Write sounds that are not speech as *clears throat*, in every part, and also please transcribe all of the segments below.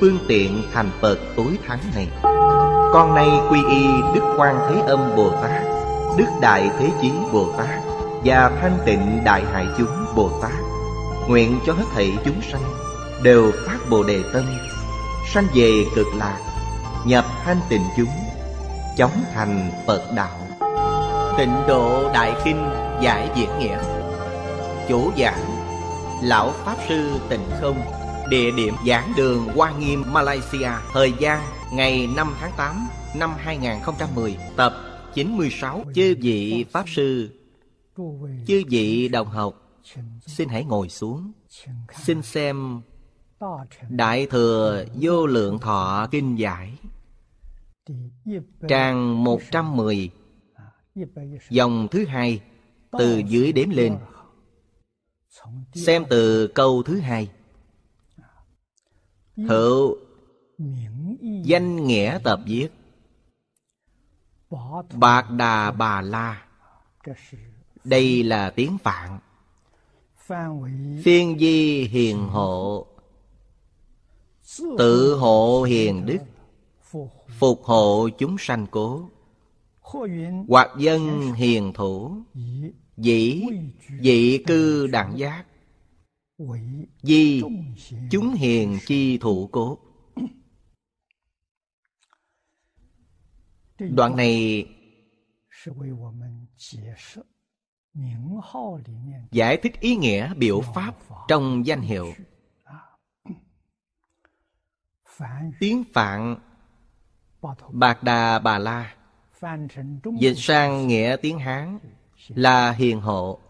phương tiện thành Phật tối thắng này. Con nay quy y Đức Quan Thế Âm Bồ Tát, Đức Đại Thế Chí Bồ Tát và Thanh Tịnh Đại Hải Chúng Bồ Tát. Nguyện cho hết thảy chúng sanh đều phát Bồ đề tâm, sanh về cực lạc, nhập thanh tịnh chúng, chóng thành Phật đạo. Tịnh độ Đại Kinh giải diễn nghĩa. Chủ giảng lão pháp sư Tịnh Không. Địa điểm giảng đường Hoa Nghiêm Malaysia Thời gian ngày 5 tháng 8 năm 2010 Tập 96 Chư vị Pháp Sư Chư vị đồng học Xin hãy ngồi xuống Xin xem Đại Thừa Vô Lượng Thọ Kinh Giải Trang 110 Dòng thứ hai Từ dưới đếm lên Xem từ câu thứ hai hữu danh nghĩa tập viết bạc đà bà la đây là tiếng phạn phiên di hiền hộ tự hộ hiền đức phục hộ chúng sanh cố hoặc dân hiền thủ dĩ dị cư đẳng giác vì chúng hiền chi thủ cố Đoạn này Giải thích ý nghĩa biểu pháp trong danh hiệu Tiếng Phạn Bạc Đà Bà La Dịch sang nghĩa tiếng Hán Là hiền hộ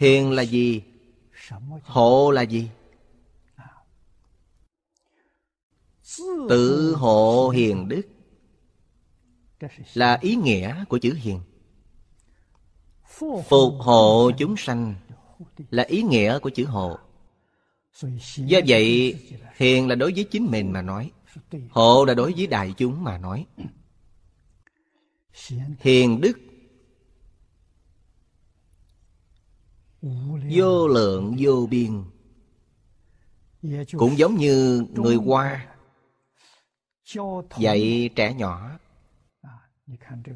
hiền là gì hộ là gì à. tự hộ hiền đức là ý nghĩa của chữ hiền phục hộ chúng sanh là ý nghĩa của chữ hộ do vậy hiền là đối với chính mình mà nói hộ là đối với đại chúng mà nói hiền đức vô lượng vô biên cũng giống như người hoa dạy trẻ nhỏ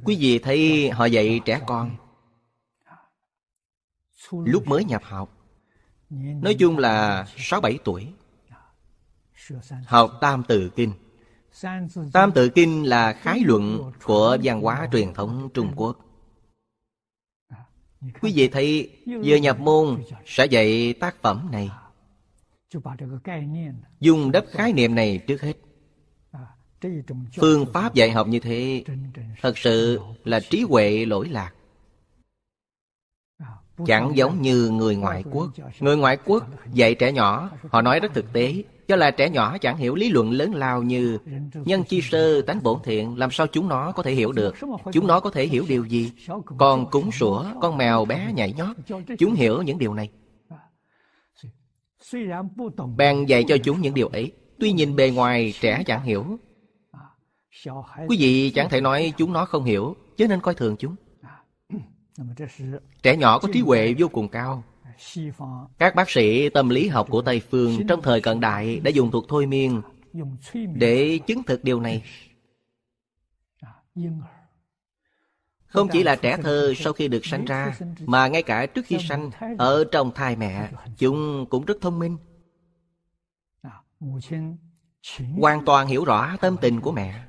quý vị thấy họ dạy trẻ con lúc mới nhập học nói chung là sáu bảy tuổi học tam Tự kinh tam Tự kinh là khái luận của văn hóa truyền thống trung quốc Quý vị thấy vừa nhập môn sẽ dạy tác phẩm này à, Dùng đắp khái niệm này trước hết à, Phương pháp dạy học như thế Thật sự là trí huệ lỗi lạc à, Chẳng giống như người ngoại quốc Người ngoại quốc dạy trẻ nhỏ Họ nói rất thực tế cho là trẻ nhỏ chẳng hiểu lý luận lớn lao như Nhân chi sơ, tánh bổn thiện Làm sao chúng nó có thể hiểu được Chúng nó có thể hiểu điều gì Con cúng sủa, con mèo bé nhảy nhót Chúng hiểu những điều này Bạn dạy cho chúng những điều ấy Tuy nhìn bề ngoài trẻ chẳng hiểu Quý vị chẳng thể nói chúng nó không hiểu Chứ nên coi thường chúng Trẻ nhỏ có trí huệ vô cùng cao các bác sĩ tâm lý học của Tây Phương trong thời cận đại đã dùng thuật thôi miên để chứng thực điều này. À, Không chỉ là trẻ thơ sau khi được sanh ra, mà ngay cả trước khi sanh, ở trong thai mẹ, chúng cũng rất thông minh. À, Hoàn toàn hiểu rõ tâm tình của mẹ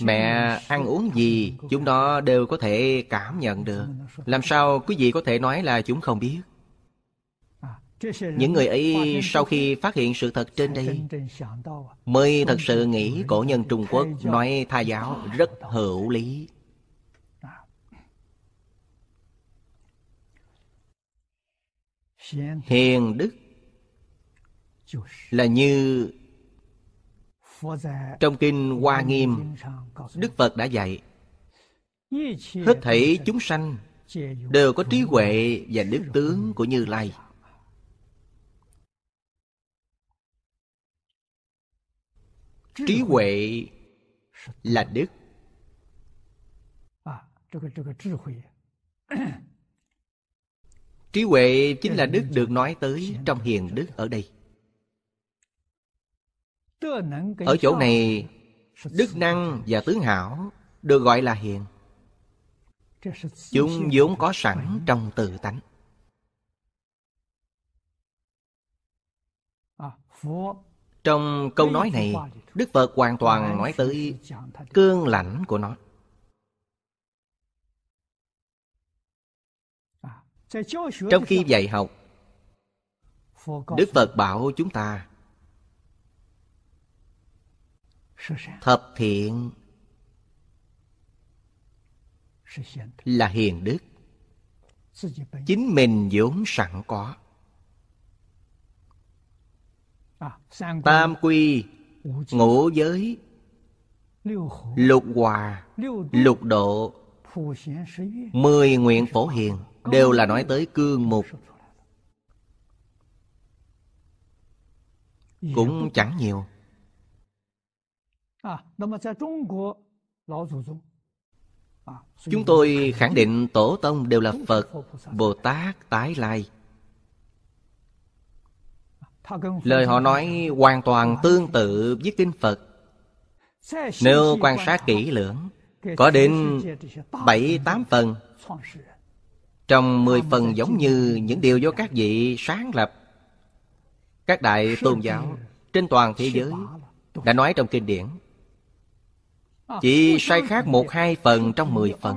mẹ ăn uống gì chúng nó đều có thể cảm nhận được làm sao quý vị có thể nói là chúng không biết những người ấy sau khi phát hiện sự thật trên đây mới thật sự nghĩ cổ nhân trung quốc nói tha giáo rất hữu lý hiền đức là như trong kinh Hoa Nghiêm Đức Phật đã dạy Hết thảy chúng sanh Đều có trí huệ và đức tướng của Như Lai Trí huệ là đức Trí huệ chính là đức được nói tới trong hiền đức ở đây ở chỗ này Đức năng và tướng hảo Được gọi là hiền Chúng vốn có sẵn trong tự tánh Trong câu nói này Đức Phật hoàn toàn nói tới Cương lãnh của nó Trong khi dạy học Đức Phật bảo chúng ta thập thiện là hiền đức chính mình vốn sẵn có à, tam quy ngũ giới lục hòa lục độ mười nguyện phổ hiền đều là nói tới cương mục cũng chẳng nhiều Chúng tôi khẳng định Tổ Tông đều là à, Phật, Bồ Tát, Tái Lai. Lời họ nói hoàn toàn tương tự với Kinh Phật. Nếu quan sát kỹ lưỡng, có đến bảy tám phần. Trong mười phần giống như những điều do các vị sáng lập. Các đại tôn giáo trên toàn thế giới đã nói trong kinh điển chỉ sai khác một hai phần trong mười phần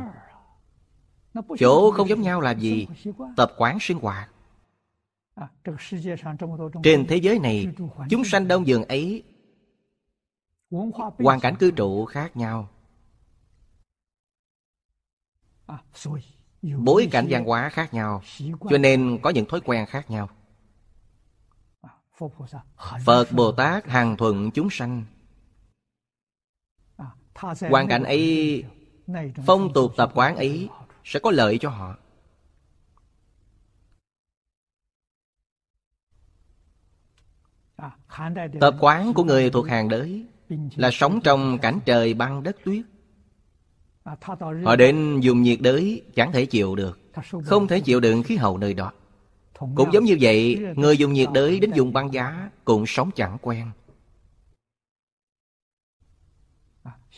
Chỗ không giống nhau là gì? Tập quán sinh hoạt Trên thế giới này Chúng sanh đông dường ấy Hoàn cảnh cư trụ khác nhau Bối cảnh văn hóa khác nhau Cho nên có những thói quen khác nhau Phật Bồ Tát hàng thuận chúng sanh hoàn cảnh ấy phong tục tập quán ấy sẽ có lợi cho họ à, tập quán của người thuộc hàng đới là sống trong cảnh trời băng đất tuyết à, họ đến dùng nhiệt đới chẳng thể chịu được không thể chịu đựng khí hậu nơi đó cũng giống như vậy người dùng nhiệt đới đến dùng băng giá cũng sống chẳng quen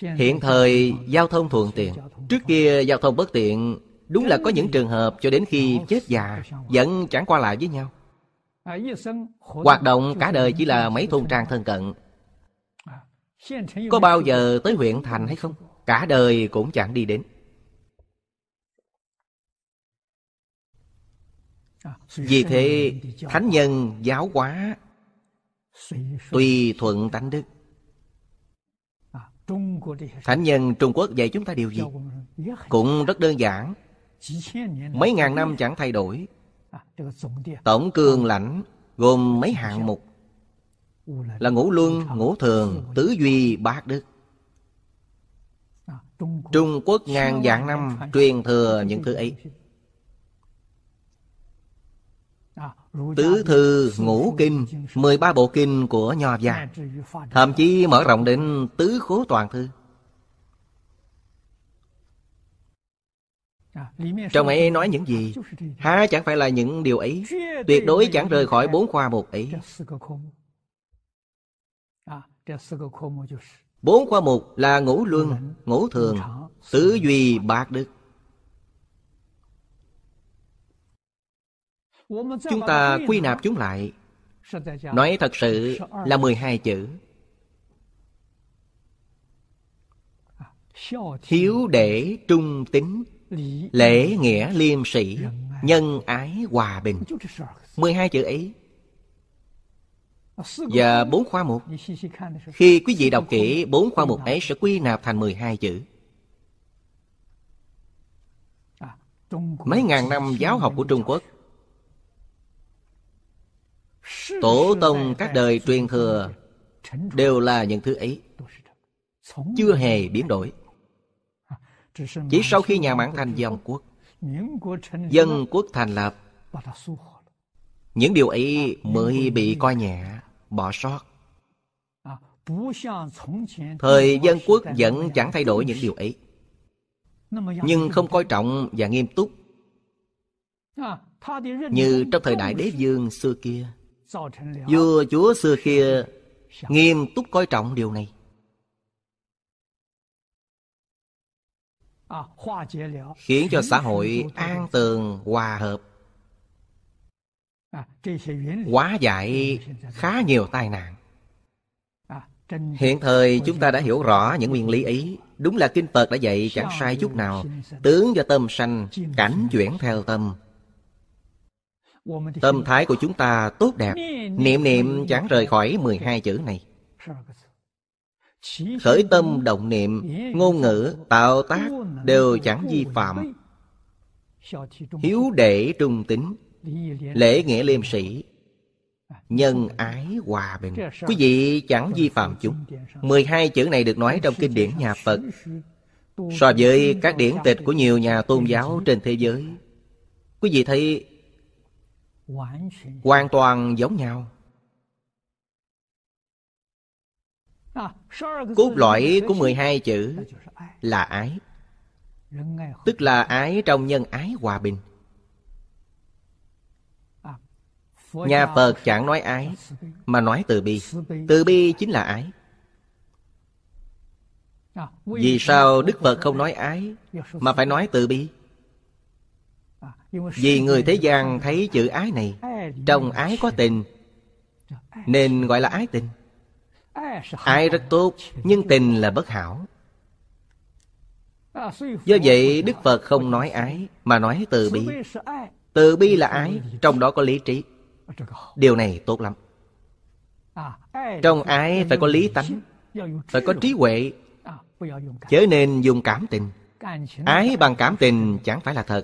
Hiện thời giao thông thuận tiện Trước kia giao thông bất tiện Đúng là có những trường hợp cho đến khi chết già Vẫn chẳng qua lại với nhau Hoạt động cả đời chỉ là mấy thôn trang thân cận Có bao giờ tới huyện thành hay không? Cả đời cũng chẳng đi đến Vì thế Thánh nhân giáo hóa Tùy thuận tánh đức Thánh nhân Trung Quốc dạy chúng ta điều gì? Cũng rất đơn giản Mấy ngàn năm chẳng thay đổi à, Tổng cương lãnh gồm mấy hạng mục Là ngũ luân, ngũ thường, tứ duy, bát đức à, Trung Quốc ngàn vạn năm truyền thừa những thứ ấy Tứ thư, ngũ kinh, mười ba bộ kinh của Nho gia Thậm chí mở rộng đến tứ khố toàn thư Trong ấy nói những gì Há chẳng phải là những điều ấy Tuyệt đối chẳng rời khỏi bốn khoa một ấy Bốn khoa mục là ngũ luân, ngũ thường, tứ duy bạc đức Chúng ta quy nạp chúng lại Nói thật sự là 12 chữ Hiếu để trung tính Lễ nghĩa liêm sĩ Nhân ái hòa bình 12 chữ ấy Và bốn khoa mục Khi quý vị đọc kỹ bốn khoa mục ấy sẽ quy nạp thành 12 chữ Mấy ngàn năm giáo học của Trung Quốc tổ tông các đời truyền thừa đều là những thứ ấy chưa hề biến đổi chỉ sau khi nhà mãn thành dòng quốc dân quốc thành lập những điều ấy mới bị coi nhẹ bỏ sót thời dân quốc vẫn chẳng thay đổi những điều ấy nhưng không coi trọng và nghiêm túc như trong thời đại đế vương xưa kia Vua chúa xưa kia nghiêm túc coi trọng điều này. Khiến cho xã hội an tường, hòa hợp. Quá à, giải khá nhiều tai nạn. À, Hiện thời chúng ta đã hiểu rõ những nguyên lý ấy Đúng là Kinh Phật đã dạy chẳng sai chút nào Tướng do tâm sanh, cảnh chuyển theo tâm Tâm thái của chúng ta tốt đẹp Niệm niệm chẳng rời khỏi 12 chữ này Khởi tâm động niệm Ngôn ngữ tạo tác Đều chẳng vi phạm Hiếu đệ trung tính Lễ nghĩa liêm sĩ Nhân ái hòa bình Quý vị chẳng vi phạm chúng 12 chữ này được nói trong kinh điển nhà Phật So với các điển tịch của nhiều nhà tôn giáo trên thế giới Quý vị thấy hoàn toàn giống nhau à, Cốt lõi của 12 chữ là ái Tức là ái trong nhân ái hòa bình à, Nhà Phật chẳng nói ái Mà nói từ bi Từ bi chính là ái à, Vì sao Đức Phật không nói ái Mà phải nói từ bi vì người thế gian thấy chữ ái này Trong ái có tình Nên gọi là ái tình Ái rất tốt Nhưng tình là bất hảo Do vậy Đức Phật không nói ái Mà nói từ bi Từ bi là ái Trong đó có lý trí Điều này tốt lắm Trong ái phải có lý tánh Phải có trí huệ Chớ nên dùng cảm tình Ái bằng cảm tình chẳng phải là thật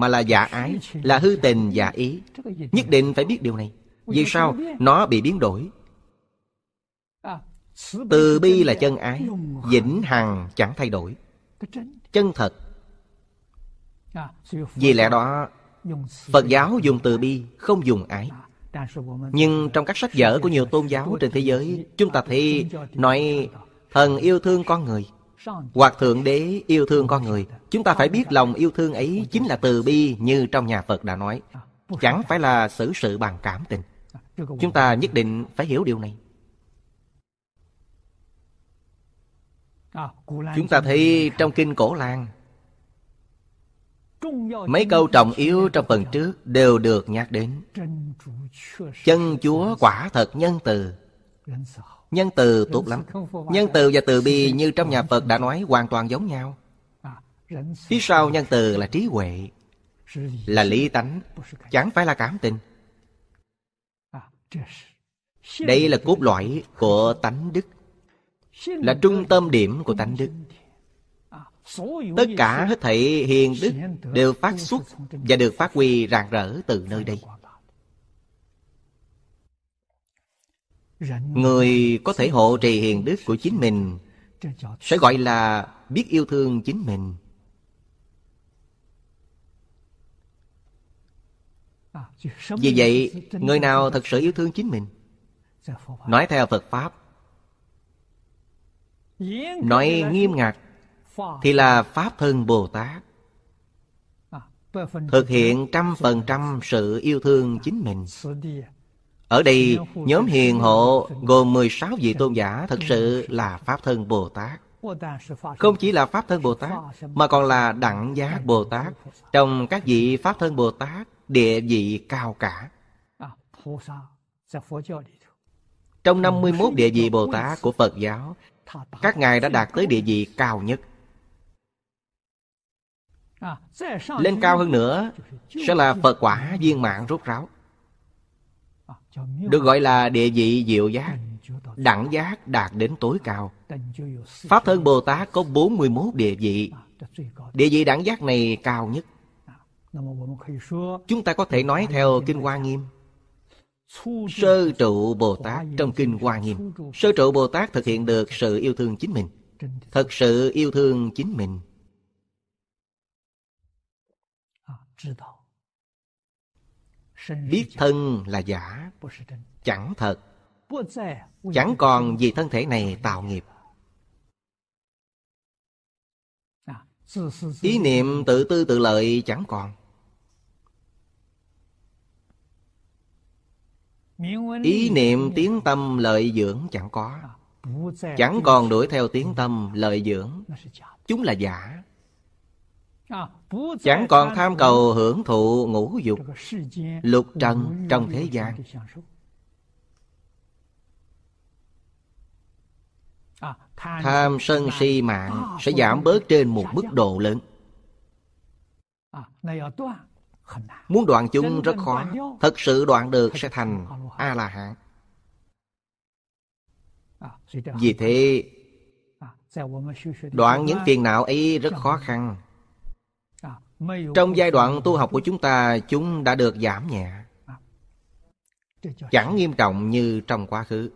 mà là giả ái là hư tình giả ý nhất định phải biết điều này vì sao nó bị biến đổi từ bi là chân ái vĩnh hằng chẳng thay đổi chân thật vì lẽ đó phật giáo dùng từ bi không dùng ái nhưng trong các sách vở của nhiều tôn giáo trên thế giới chúng ta thấy nói thần yêu thương con người hoặc thượng đế yêu thương con người chúng ta phải biết lòng yêu thương ấy chính là từ bi như trong nhà phật đã nói chẳng phải là xử sự bằng cảm tình chúng ta nhất định phải hiểu điều này chúng ta thấy trong kinh cổ lan mấy câu trọng yếu trong phần trước đều được nhắc đến chân chúa quả thật nhân từ nhân từ tốt lắm nhân từ và từ bi như trong nhà phật đã nói hoàn toàn giống nhau à, phía sau nhân từ là trí huệ là lý tánh chẳng phải là cảm tình à, đây là cốt lõi của tánh đức là trung tâm điểm của tánh đức à, tất cả hết thảy hiền đức đều phát xuất và được phát huy rạng rỡ từ nơi đây người có thể hộ trì hiền đức của chính mình sẽ gọi là biết yêu thương chính mình à, vì vậy người nào thật sự yêu thương chính mình dạ, nói theo phật pháp nói nghiêm ngặt thì là pháp thân bồ tát à, thực hiện trăm phần trăm sự yêu thương chính mình ở đây nhóm hiền hộ gồm 16 vị tôn giả Thật sự là Pháp Thân Bồ Tát Không chỉ là Pháp Thân Bồ Tát Mà còn là Đẳng Giác Bồ Tát Trong các vị Pháp Thân Bồ Tát Địa vị cao cả Trong 51 địa vị Bồ Tát của Phật giáo Các ngài đã đạt tới địa vị cao nhất lên cao hơn nữa sẽ là phật quả viên mạng rốt ráo được gọi là địa vị diệu giác Đẳng giác đạt đến tối cao Pháp thân Bồ Tát có 41 địa vị Địa vị đẳng giác này cao nhất Chúng ta có thể nói theo Kinh Hoa Nghiêm Sơ trụ Bồ Tát trong Kinh Hoa Nghiêm Sơ trụ Bồ Tát thực hiện được sự yêu thương chính mình Thật sự yêu thương chính mình biết thân là giả chẳng thật chẳng còn vì thân thể này tạo nghiệp ý niệm tự tư tự lợi chẳng còn ý niệm tiếng tâm lợi dưỡng chẳng có chẳng còn đuổi theo tiếng tâm lợi dưỡng chúng là giả chẳng còn tham cầu hưởng thụ ngũ dục lục trần trong thế gian tham sân si mạng sẽ giảm bớt trên một mức độ lớn muốn đoạn chúng rất khó thật sự đoạn được sẽ thành a la hán vì thế đoạn những phiền não ấy rất khó khăn trong giai đoạn tu học của chúng ta Chúng đã được giảm nhẹ Chẳng nghiêm trọng như trong quá khứ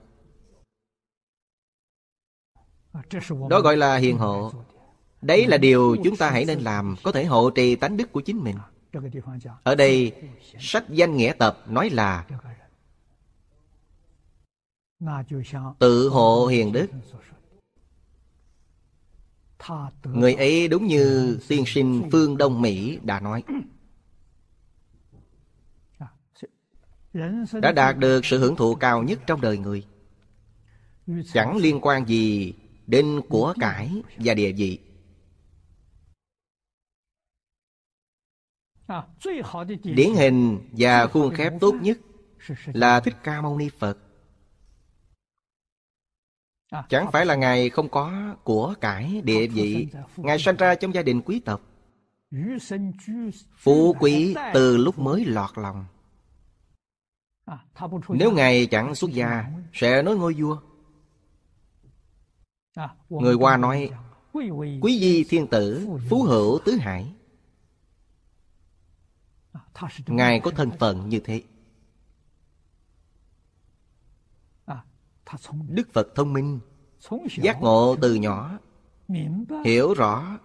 Đó gọi là hiền hộ Đấy là điều chúng ta hãy nên làm Có thể hộ trì tánh đức của chính mình Ở đây Sách danh nghĩa tập nói là Tự hộ hiền đức Người ấy đúng như tiên sinh phương Đông Mỹ đã nói Đã đạt được sự hưởng thụ cao nhất trong đời người Chẳng liên quan gì đến của cải và địa vị Điển hình và khuôn khép tốt nhất là Thích Ca Mâu Ni Phật À, chẳng phải là Ngài không có của cải địa vị Ngài sanh ra trong gia đình quý tộc Phú quý từ lúc mới lọt lòng à, Nếu Ngài chẳng xuất gia Sẽ nói ngôi vua à, Người qua nói Quý di thiên tử Phú hữu tứ hải Ngài có thân phận như thế đức phật thông minh giác ngộ từ nhỏ hiểu rõ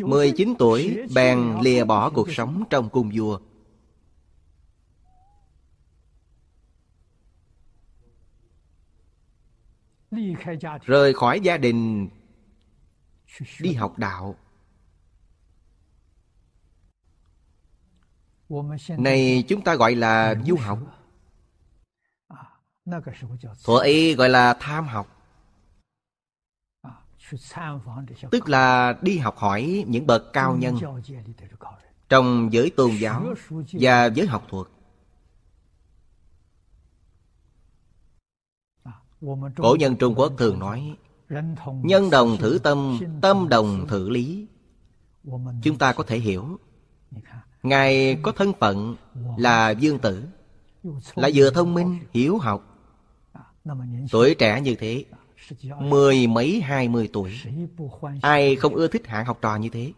mười chín tuổi bèn lìa bỏ cuộc sống trong cung vua Rời khỏi gia đình Đi học đạo Này chúng ta gọi là du học thuở ấy gọi là tham học à, tức là đi học hỏi những bậc cao nhân trong giới tôn giáo và giới học thuật à, cổ nhân trung quốc thường nói nhân đồng thử tâm tâm đồng thử lý chúng ta có thể hiểu ngài có thân phận là dương tử là vừa thông minh hiểu học Tuổi trẻ như thế Mười mấy hai mươi tuổi Ai không ưa thích hạng học trò như thế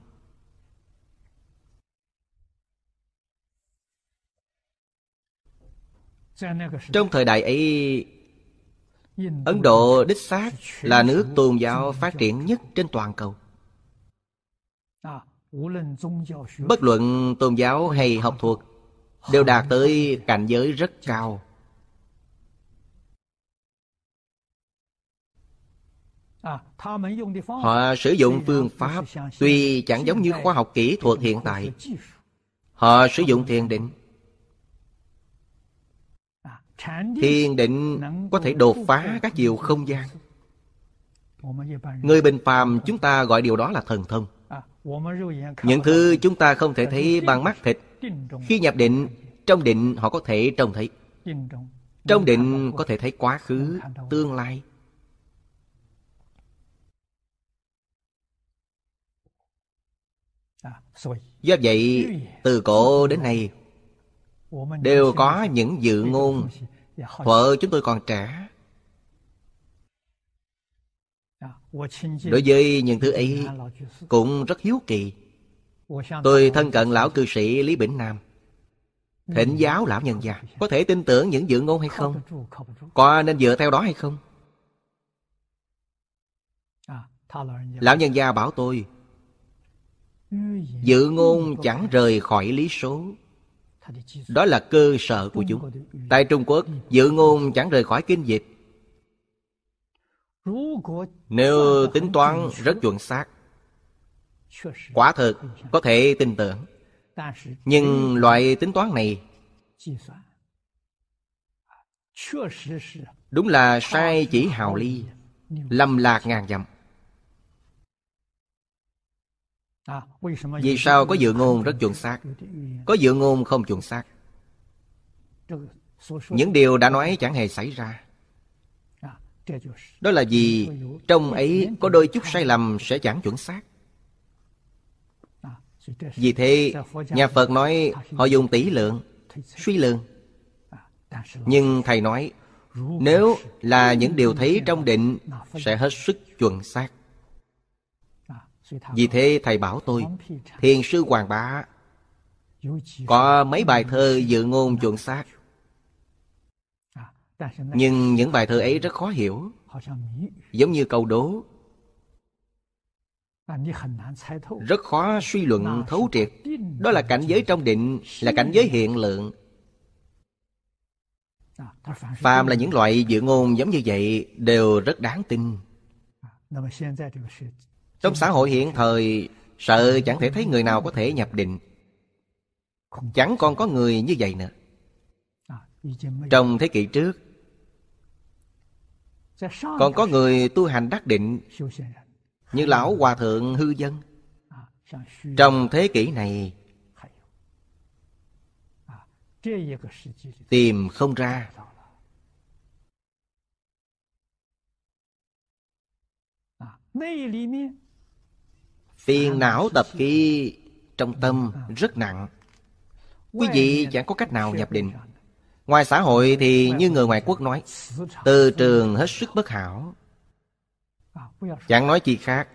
Trong thời đại ấy Ấn Độ đích xác là nước tôn giáo phát triển nhất trên toàn cầu Bất luận tôn giáo hay học thuật Đều đạt tới cảnh giới rất cao À, họ sử dụng phương pháp tuy chẳng giống như khoa học kỹ thuật hiện tại. Họ sử dụng thiền định. À, thiền định có thể đột phá các chiều không gian. Người bình phàm chúng ta gọi điều đó là thần thông. À, Những thứ chúng ta không thể thấy bằng mắt thịt, khi nhập định, trong định họ có thể trông thấy. Trong định có thể thấy quá khứ, tương lai, À, Do vậy, từ cổ đến nay Đều có những dự ngôn Thuở dạ, chúng tôi còn trẻ dạ, Đối với những thứ ấy Cũng rất hiếu kỳ Tôi thân cận lão cư sĩ Lý Bỉnh Nam Thịnh giáo lão nhân gia Có thể tin tưởng những dự ngôn hay không Có nên dựa theo đó hay không à, Lão nhân gia bảo tôi dự ngôn chẳng rời khỏi lý số đó là cơ sở của chúng tại trung quốc dự ngôn chẳng rời khỏi kinh dịch nếu tính toán rất chuẩn xác quả thực có thể tin tưởng nhưng loại tính toán này đúng là sai chỉ hào ly lầm lạc ngàn dặm Vì sao có dự ngôn rất chuẩn xác Có dự ngôn không chuẩn xác Những điều đã nói chẳng hề xảy ra Đó là vì trong ấy có đôi chút sai lầm sẽ chẳng chuẩn xác Vì thế nhà Phật nói họ dùng tỷ lượng Suy lượng Nhưng Thầy nói Nếu là những điều thấy trong định Sẽ hết sức chuẩn xác vì thế thầy bảo tôi Thiền sư Hoàng Bá Có mấy bài thơ dự ngôn chuẩn xác Nhưng những bài thơ ấy rất khó hiểu Giống như câu đố rất khó suy luận thấu triệt đó là cảnh giới trong định là cảnh giới hiện lượng phàm là những loại dự ngôn giống như vậy đều rất đáng tin trong xã hội hiện thời Sợ chẳng thể thấy người nào có thể nhập định Chẳng còn có người như vậy nữa Trong thế kỷ trước Còn có người tu hành đắc định Như lão hòa thượng hư dân Trong thế kỷ này Tìm không ra Phiền não tập khí trong tâm rất nặng Quý vị chẳng có cách nào nhập định Ngoài xã hội thì như người ngoại quốc nói Từ trường hết sức bất hảo Chẳng nói gì khác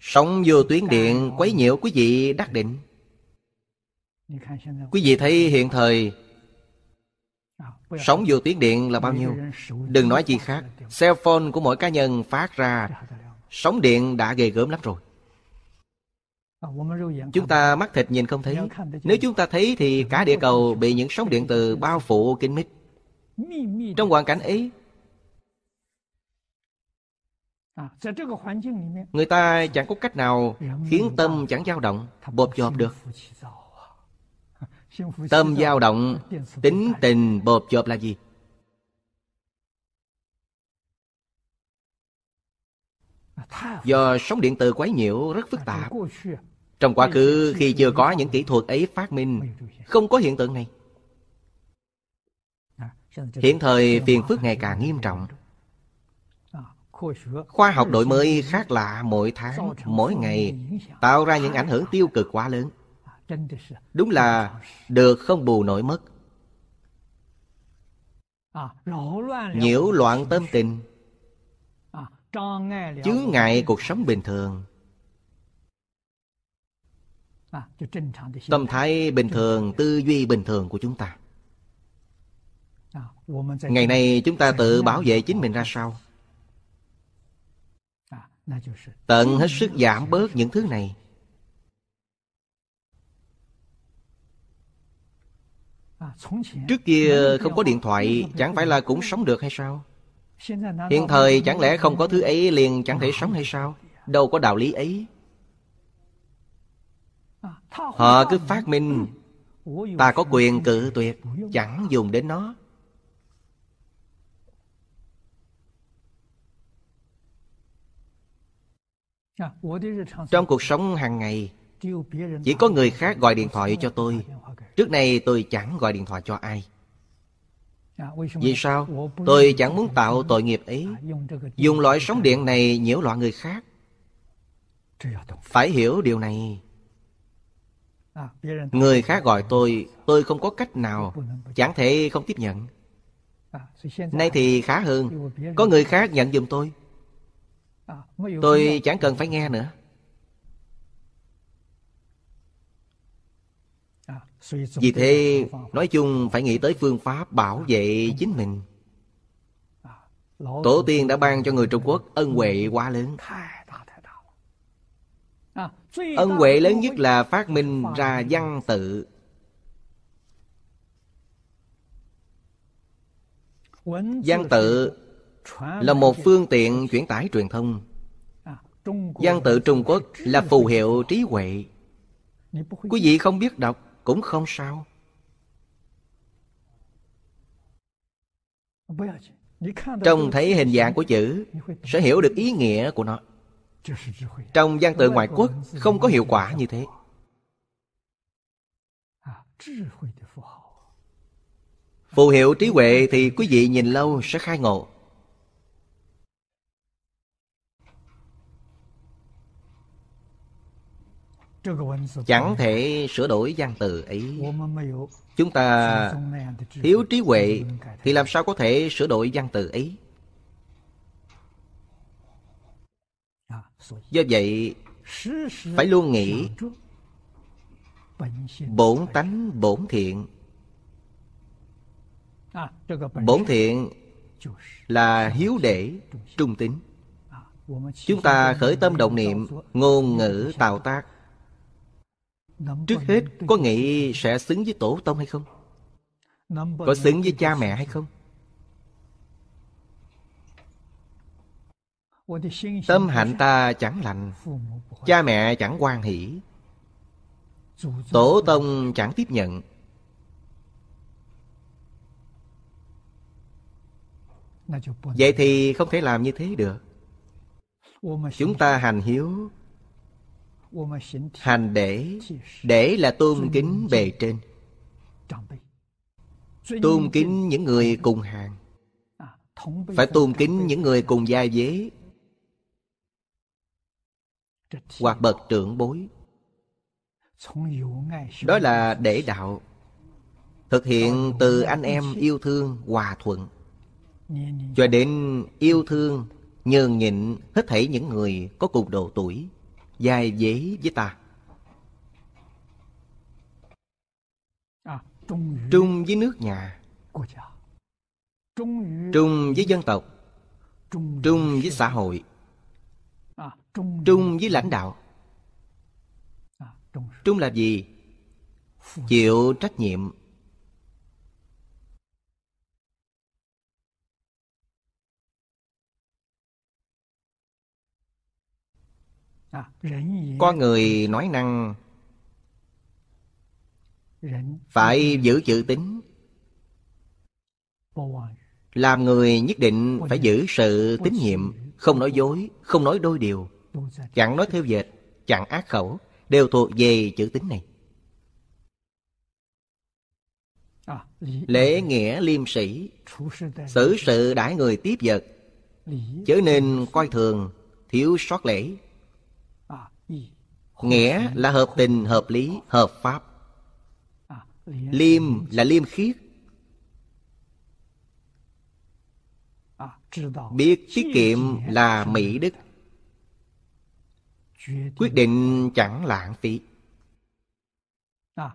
Sống vô tuyến điện quấy nhiễu quý vị đắc định Quý vị thấy hiện thời Sống vô tuyến điện là bao nhiêu Đừng nói gì khác Cell phone của mỗi cá nhân phát ra Sóng điện đã ghê gớm lắm rồi Chúng ta mắt thịt nhìn không thấy Nếu chúng ta thấy thì cả địa cầu Bị những sóng điện từ bao phủ kín mít Trong hoàn cảnh ấy Người ta chẳng có cách nào Khiến tâm chẳng dao động Bột chộp được Tâm dao động Tính tình bột chộp là gì do sóng điện từ quấy nhiễu rất phức tạp trong quá khứ khi chưa có những kỹ thuật ấy phát minh không có hiện tượng này à, hiện thời phiền phức ngày càng nghiêm trọng à, khoa học đổi mới khác lạ mỗi tháng mỗi ngày tạo ra những ảnh hưởng tiêu cực quá lớn à, đúng là được không bù nổi mất nhiễu loạn tâm tình chướng ngại cuộc sống bình thường à, tâm thái bình thường tư duy bình thường của chúng ta à, ngày nay chúng ta tự bảo vệ chính mình ra sao à, tận hết sức giảm bớt những thứ này trước kia không có điện thoại chẳng phải là cũng sống được hay sao Hiện thời chẳng lẽ không có thứ ấy liền chẳng thể sống hay sao? Đâu có đạo lý ấy. Họ cứ phát minh Ta có quyền cự tuyệt Chẳng dùng đến nó Trong cuộc sống hàng ngày Chỉ có người khác gọi điện thoại cho tôi Trước này tôi chẳng gọi điện thoại cho ai Dạ, Vì sao? Tôi chẳng muốn tạo tội nghiệp ấy à, Dùng loại sóng điện này nhiễu loạn người khác Phải hiểu điều này à, Người khác gọi tôi Tôi không có cách nào Chẳng thể không tiếp nhận à, Nay thì khá hơn Có người khác nhận giùm tôi Tôi chẳng cần phải nghe nữa Vì thế, nói chung phải nghĩ tới phương pháp bảo vệ chính mình. Tổ tiên đã ban cho người Trung Quốc ân huệ quá lớn. Ân huệ lớn nhất là phát minh ra văn tự. Văn tự là một phương tiện chuyển tải truyền thông. Văn tự Trung Quốc là phù hiệu trí huệ. Quý vị không biết đọc cũng không sao. Trông thấy hình dạng của chữ Sẽ hiểu được ý nghĩa của nó Trong văn tự ngoại quốc Không có hiệu quả như thế Phù hiệu trí huệ thì quý vị nhìn lâu sẽ khai ngộ chẳng thể sửa đổi văn từ ấy chúng ta thiếu trí huệ thì làm sao có thể sửa đổi văn từ ấy do vậy phải luôn nghĩ bổn tánh bổn thiện bổn thiện là hiếu để trung tính chúng ta khởi tâm động niệm ngôn ngữ tạo tác Trước hết có nghĩ sẽ xứng với tổ tông hay không? Có xứng với cha mẹ hay không? Tâm hạnh ta chẳng lành Cha mẹ chẳng quan hỷ Tổ tông chẳng tiếp nhận Vậy thì không thể làm như thế được Chúng ta hành hiếu hành để để là tôn kính bề trên tôn kính những người cùng hàng phải tôn kính những người cùng gia dế hoặc bậc trưởng bối đó là để đạo thực hiện từ anh em yêu thương hòa thuận cho đến yêu thương nhường nhịn hết thảy những người có cùng độ tuổi dài dễ với ta à, trung với nước nhà trung với dân tộc trung với xã hội à, trung với lãnh đạo à, trung là gì chịu trách nhiệm À, có người nói năng phải giữ chữ tính làm người nhất định phải giữ sự tín nhiệm không nói dối không nói đôi điều chẳng nói theo dệt chẳng ác khẩu đều thuộc về chữ tính này à, lễ nghĩa liêm sĩ xử sự đãi người tiếp vật chớ nên coi thường thiếu sót lễ Nghĩa là hợp tình, hợp lý, hợp pháp à, Liêm là liêm khiết à, Biết tiết kiệm là mỹ đức Quyết định chẳng lãng phí à,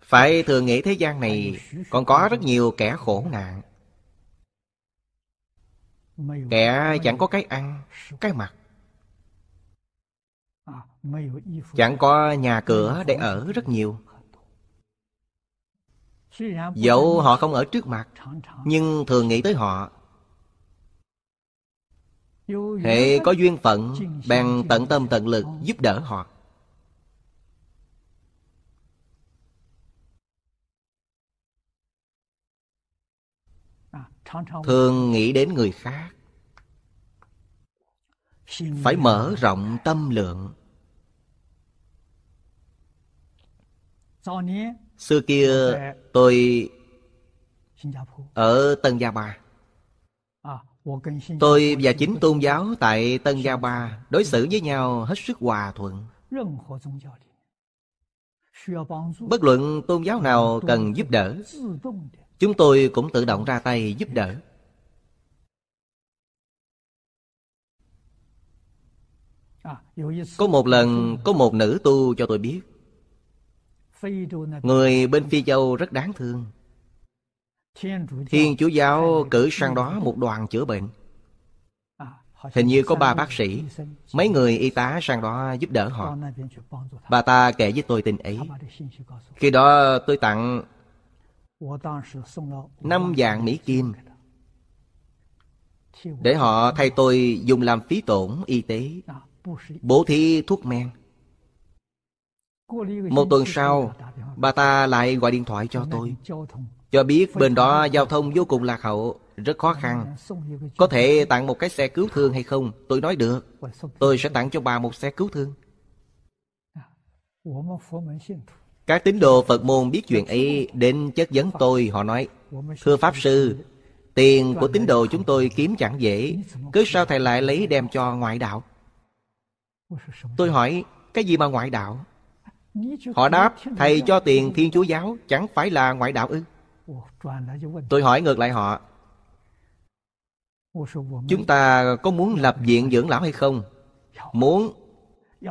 Phải thường nghĩ thế gian này Còn có rất nhiều kẻ khổ nạn Kẻ chẳng có cái ăn, cái mặc À, chẳng có nhà cửa để ở rất nhiều dẫu họ không ở trước mặt nhưng thường nghĩ tới họ hệ có duyên phận bèn tận tâm tận lực giúp đỡ họ à, thường nghĩ đến người khác phải mở rộng tâm lượng Xưa kia tôi ở Tân Gia Ba Tôi và chính tôn giáo tại Tân Gia Ba đối xử với nhau hết sức hòa thuận. Bất luận tôn giáo nào cần giúp đỡ, chúng tôi cũng tự động ra tay giúp đỡ. Có một lần, có một nữ tu cho tôi biết Người bên Phi Châu rất đáng thương Thiên Chúa Giáo cử sang đó một đoàn chữa bệnh à, Hình như có ba bác sĩ Mấy người y tá sang đó giúp đỡ họ Bà ta kể với tôi tình ấy Khi đó tôi tặng năm vạn Mỹ Kim Để họ thay tôi dùng làm phí tổn y tế à, Bố thí thuốc men một tuần sau Bà ta lại gọi điện thoại cho tôi Cho biết bên đó giao thông vô cùng lạc hậu Rất khó khăn Có thể tặng một cái xe cứu thương hay không Tôi nói được Tôi sẽ tặng cho bà một xe cứu thương Các tín đồ Phật môn biết chuyện ấy Đến chất vấn tôi Họ nói Thưa Pháp Sư Tiền của tín đồ chúng tôi kiếm chẳng dễ Cứ sao thầy lại lấy đem cho ngoại đạo Tôi hỏi Cái gì mà ngoại đạo Họ đáp Thầy cho tiền Thiên Chúa Giáo Chẳng phải là ngoại đạo ư Tôi hỏi ngược lại họ Chúng ta có muốn lập viện dưỡng lão hay không? Muốn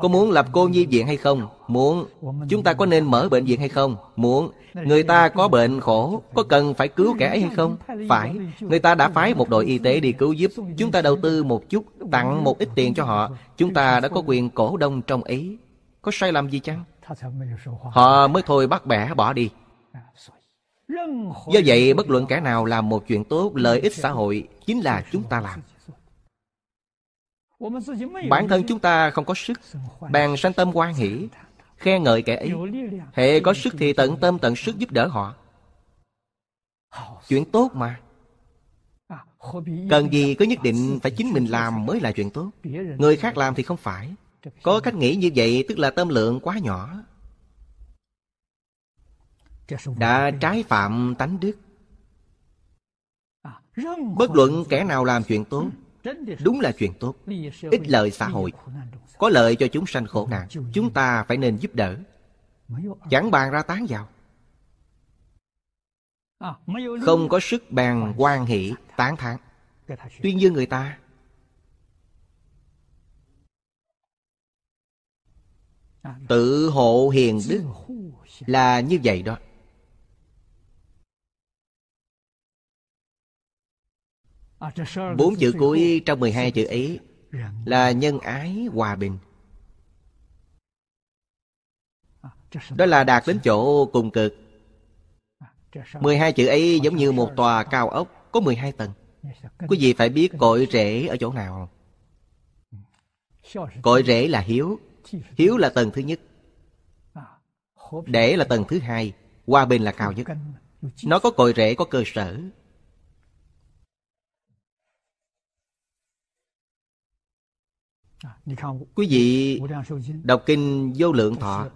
Có muốn lập cô nhi viện hay không? Muốn Chúng ta có nên mở bệnh viện hay không? Muốn Người ta có bệnh khổ Có cần phải cứu kẻ ấy hay không? Phải Người ta đã phái một đội y tế đi cứu giúp Chúng ta đầu tư một chút Tặng một ít tiền cho họ Chúng ta đã có quyền cổ đông trong ý Có sai lầm gì chăng? Họ mới thôi bắt bẻ bỏ đi à, Do vậy bất luận kẻ nào làm một chuyện tốt Lợi ích xã hội chính là chúng ta làm Bản thân chúng ta không có sức Bèn sanh tâm quan hỷ Khen ngợi kẻ ấy Hệ có sức thì tận tâm tận sức giúp đỡ họ Chuyện tốt mà à, Cần gì cứ nhất định phải chính mình làm mới là chuyện tốt Người khác làm thì không phải có cách nghĩ như vậy tức là tâm lượng quá nhỏ Đã trái phạm tánh đức Bất luận kẻ nào làm chuyện tốt Đúng là chuyện tốt Ích lợi xã hội Có lợi cho chúng sanh khổ nạn Chúng ta phải nên giúp đỡ Chẳng bàn ra tán vào Không có sức bàn quan hỷ Tán thán Tuyên dương người ta tự hộ hiền đức là như vậy đó bốn chữ cuối trong 12 chữ ấy là nhân ái hòa bình đó là đạt đến chỗ cùng cực 12 chữ ấy giống như một tòa cao ốc có 12 tầng quý vị phải biết cội rễ ở chỗ nào cội rễ là hiếu hiếu là tầng thứ nhất để là tầng thứ hai hòa bình là cao nhất nó có cội rễ có cơ sở quý vị đọc kinh vô lượng thọ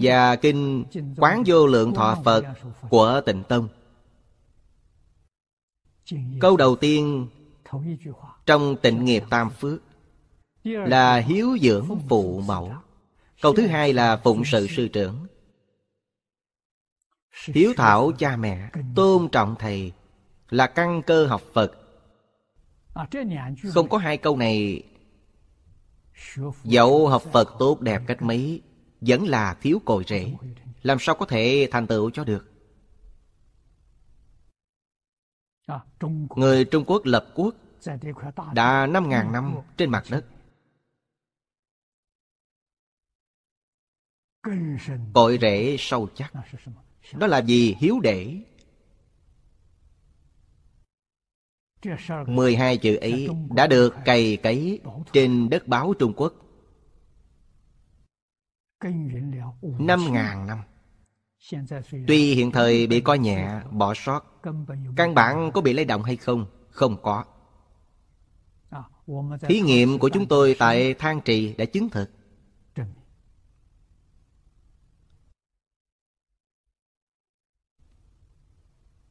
và kinh quán vô lượng thọ phật của tịnh tông câu đầu tiên trong tịnh nghiệp tam phước là hiếu dưỡng phụ mẫu câu thứ hai là phụng sự sư trưởng hiếu thảo cha mẹ tôn trọng thầy là căn cơ học phật không có hai câu này dẫu học phật tốt đẹp cách mấy vẫn là thiếu cội rễ làm sao có thể thành tựu cho được người trung quốc lập quốc đã năm ngàn năm trên mặt đất cội rễ sâu chắc đó là gì hiếu đệ mười hai chữ ấy đã được cày cấy trên đất báo Trung Quốc. năm ngàn năm. Tuy hiện thời bị coi nhẹ, bỏ sót, căn bản có bị lay động hay không? Không có. Thí nghiệm của chúng tôi tại Thang Trì đã chứng thực.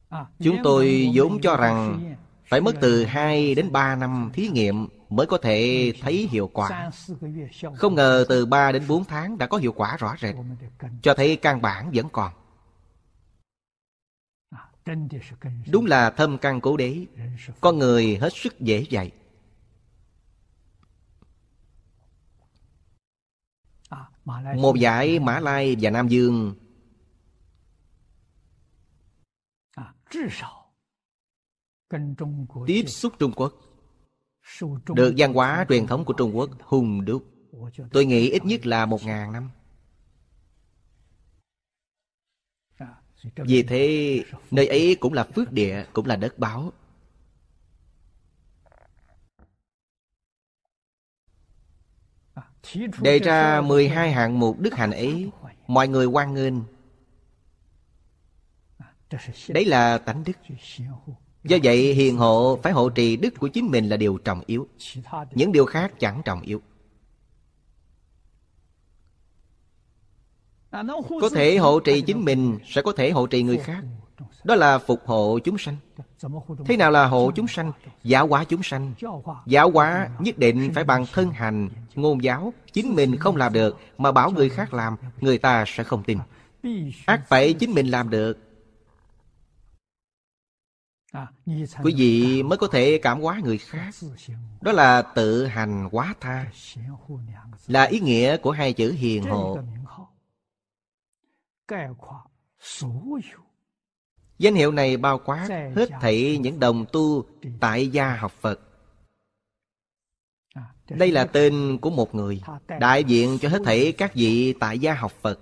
À, Chúng tôi vốn cho rằng phải mất từ 2 đến 3 năm thí nghiệm mới có thể thấy hiệu quả. Không ngờ từ 3 đến 4 tháng đã có hiệu quả rõ rệt, cho thấy căn bản vẫn còn. À, Đúng là thâm căn cố đế, con người hết sức dễ dạy. À, Một giải Mã Lai và Nam Dương tiếp xúc Trung Quốc được văn hóa truyền thống của Trung Quốc hùng đúc. Tôi nghĩ ít nhất là một ngàn năm. Vì thế, nơi ấy cũng là phước địa, cũng là đất báo. Đề ra 12 hạng mục đức hạnh ấy, mọi người quan nghênh Đấy là tánh đức Do vậy hiền hộ phải hộ trì đức của chính mình là điều trọng yếu Những điều khác chẳng trọng yếu Có thể hộ trì chính mình sẽ có thể hộ trì người khác Đó là phục hộ chúng sanh Thế nào là hộ chúng sanh? Giáo hóa chúng sanh Giáo hóa nhất định phải bằng thân hành, ngôn giáo Chính mình không làm được mà bảo người khác làm Người ta sẽ không tin Ác phải chính mình làm được À, quý vị mới có thể cảm hóa người khác đó là tự hành quá tha là ý nghĩa của hai chữ hiền hộ danh hiệu này bao quát hết thảy những đồng tu tại gia học phật à, đây là tên của một người đại diện cho hết thảy các vị tại gia học phật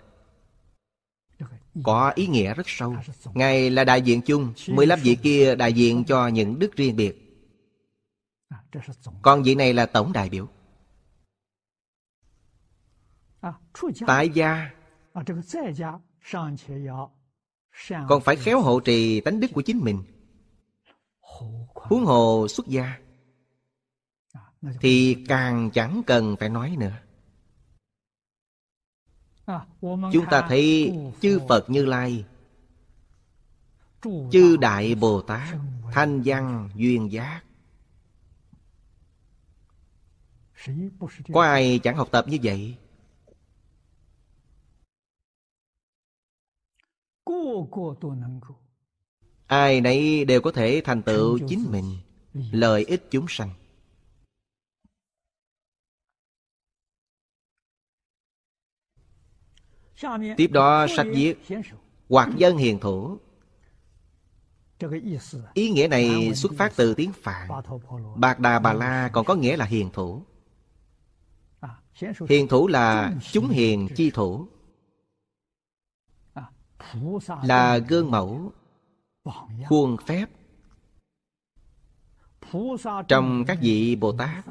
có ý nghĩa rất sâu ngài là đại diện chung mười 15 vị kia đại diện cho những đức riêng biệt còn vị này là tổng đại biểu tại gia còn phải khéo hộ trì tánh đức của chính mình huống hồ xuất gia thì càng chẳng cần phải nói nữa Chúng ta thấy chư Phật Như Lai Chư Đại Bồ Tát Thanh Văn Duyên Giác Có ai chẳng học tập như vậy Ai nấy đều có thể thành tựu chính mình Lợi ích chúng sanh Tiếp đó sách viết Hoặc dân hiền thủ Ý nghĩa này xuất phát từ tiếng Phạn Bạc Đà Bà La còn có nghĩa là hiền thủ Hiền thủ là chúng hiền chi thủ Là gương mẫu Khuôn phép Trong các vị Bồ Tát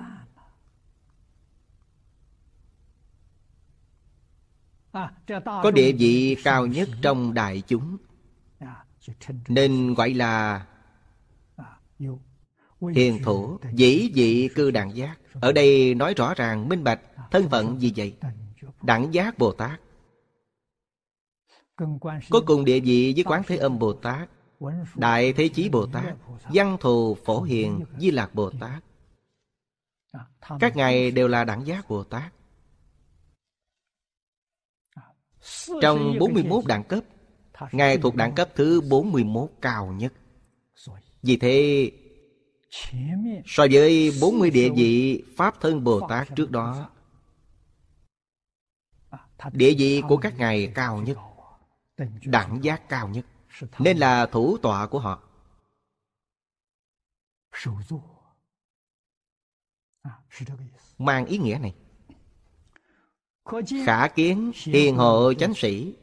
có địa vị cao nhất trong đại chúng nên gọi là hiền thủ dĩ vị cư đẳng giác ở đây nói rõ ràng minh bạch thân phận gì vậy đẳng giác bồ tát có cùng địa vị với quán thế âm bồ tát đại thế chí bồ tát văn thù phổ hiền di lạc bồ tát các ngài đều là đẳng giác bồ tát trong 41 đẳng cấp Ngài thuộc đẳng cấp thứ 41 cao nhất Vì thế So với 40 địa vị Pháp thân Bồ Tát trước đó Địa vị của các ngài cao nhất Đẳng giác cao nhất Nên là thủ tọa của họ Mang ý nghĩa này khả kiến hiền hộ chánh sĩ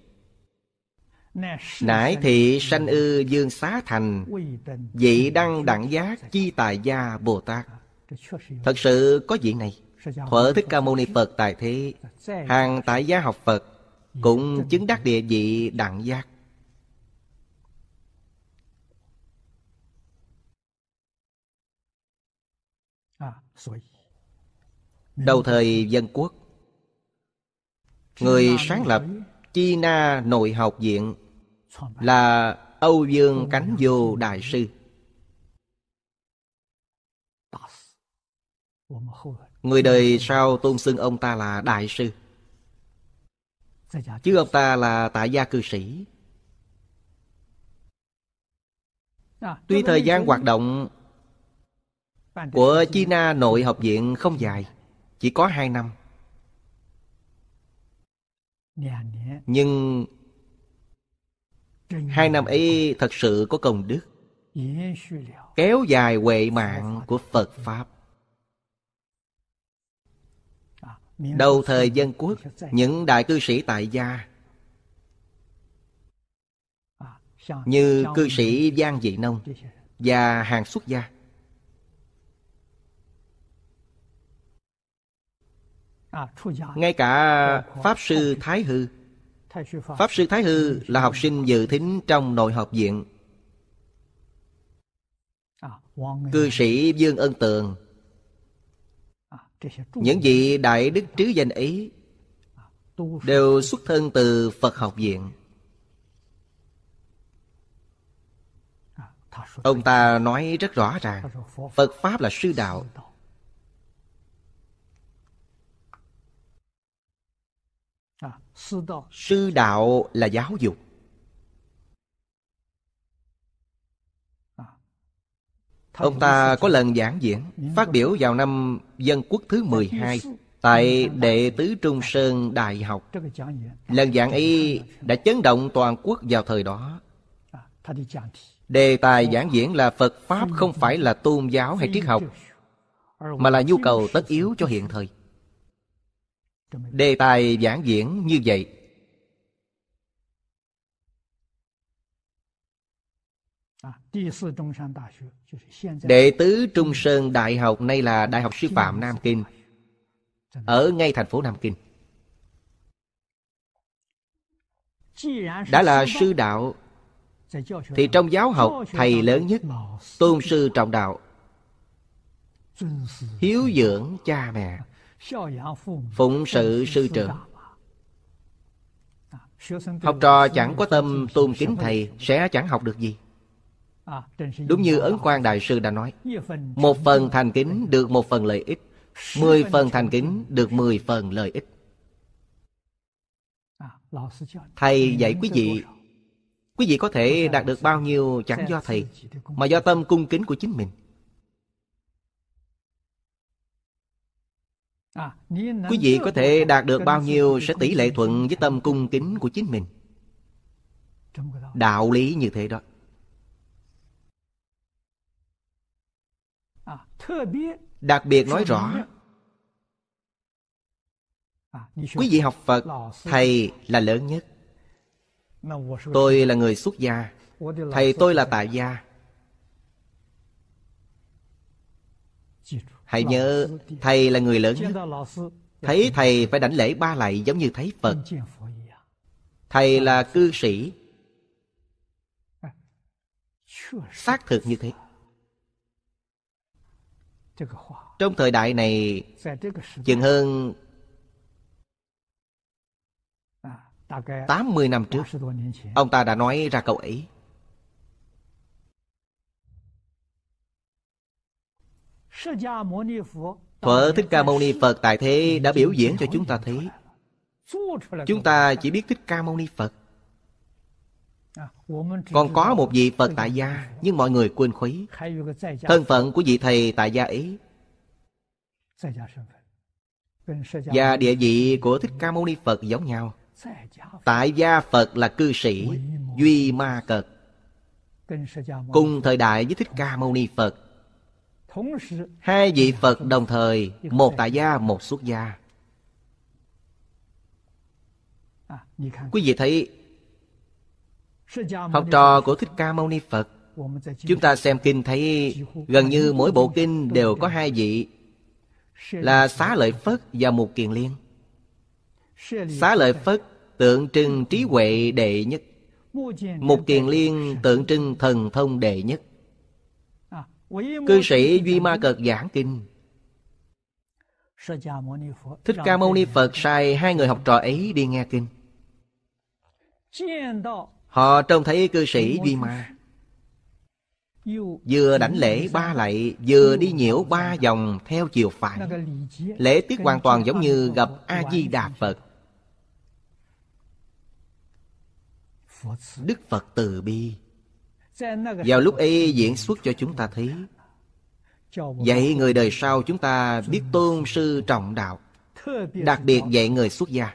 nãi thị sanh ư dương xá thành vị đăng đẳng giác chi tài gia bồ tát thật sự có vị này thuở thích ca mâu ni phật tại thế hàng tại gia học phật cũng chứng đắc địa vị đẳng giác à, đầu thời dân quốc Người sáng lập Chi Na Nội Học Viện là Âu Dương Cánh Vô Đại Sư. Người đời sau tôn xưng ông ta là Đại Sư. Chứ ông ta là tại gia cư sĩ. Tuy thời gian hoạt động của China Nội Học Viện không dài, chỉ có hai năm. Dạ, dạ. nhưng hai năm ấy thật sự có công đức kéo dài huệ dạ, mạng của phật pháp à, đầu thời dân quốc những đại cư sĩ tại gia à, như cư sĩ giang dị nông và hàng xuất gia ngay cả pháp sư thái hư pháp sư thái hư là học sinh dự thính trong nội học viện à, cư sĩ dương ân tường à, những vị đại đức trứ danh ấy à, đều xuất thân từ phật học viện ông ta nói rất rõ ràng phật pháp là sư đạo sư đạo là giáo dục à. Ông ta có lần giảng diễn Phát biểu vào năm dân quốc thứ 12 Tại Đệ Tứ Trung Sơn Đại học Lần giảng ấy đã chấn động toàn quốc vào thời đó à, Đề tài giảng diễn là Phật Pháp không phải là tôn giáo hay triết học Mà là nhu cầu tất yếu cho hiện thời đề tài giảng diễn như vậy đệ tứ trung sơn đại học nay là đại học sư phạm nam kinh ở ngay thành phố nam kinh đã là sư đạo thì trong giáo học thầy lớn nhất tôn sư trọng đạo hiếu dưỡng cha mẹ phụng sự sư trưởng học trò chẳng có tâm tôn kính thầy sẽ chẳng học được gì đúng như ấn quang đại sư đã nói một phần thành kính được một phần lợi ích mười phần thành kính được mười phần lợi ích thầy dạy quý vị quý vị có thể đạt được bao nhiêu chẳng do thầy mà do tâm cung kính của chính mình À, Quý vị có thể đạt được bao nhiêu sẽ tỷ lệ thuận với tâm cung kính của chính mình. Đạo lý như thế đó. À, Đặc biệt nói rõ à, Quý vị học Phật Thầy là lớn nhất Tôi là người xuất gia Thầy tôi là tại gia Hãy nhớ Thầy là người lớn nhất Thấy Thầy phải đảnh lễ ba lạy giống như thấy Phật Thầy là cư sĩ Xác thực như thế Trong thời đại này Chừng hơn 80 năm trước Ông ta đã nói ra câu ấy Phở Thích Ca Mâu Ni Phật tại thế đã biểu diễn cho chúng ta thấy Chúng ta chỉ biết Thích Ca Mâu Ni Phật à, Còn có một vị Phật tại gia Nhưng mọi người quên khuấy Thân phận của vị thầy tại gia ấy Và địa vị của Thích Ca Mâu Ni Phật giống nhau Tại gia Phật là cư sĩ Duy Ma Cật Cùng thời đại với Thích Ca Mâu Ni Phật Hai vị Phật đồng thời Một tại gia, một xuất gia Quý vị thấy Học trò của Thích Ca Mâu Ni Phật Chúng ta xem kinh thấy Gần như mỗi bộ kinh đều có hai vị Là xá lợi Phất và Mục kiền liên Xá lợi Phất tượng trưng trí huệ đệ nhất Mục kiền liên tượng trưng thần thông đệ nhất Cư sĩ Duy Ma Cợt giảng kinh Thích Ca Mâu Ni Phật sai hai người học trò ấy đi nghe kinh Họ trông thấy cư sĩ Duy Ma Vừa đảnh lễ ba lạy Vừa đi nhiễu ba vòng theo chiều phải Lễ tiết hoàn toàn giống như gặp A-di-đà Phật Đức Phật từ bi vào lúc ấy diễn xuất cho chúng ta thấy dạy người đời sau chúng ta biết tôn sư trọng đạo đặc biệt dạy người xuất gia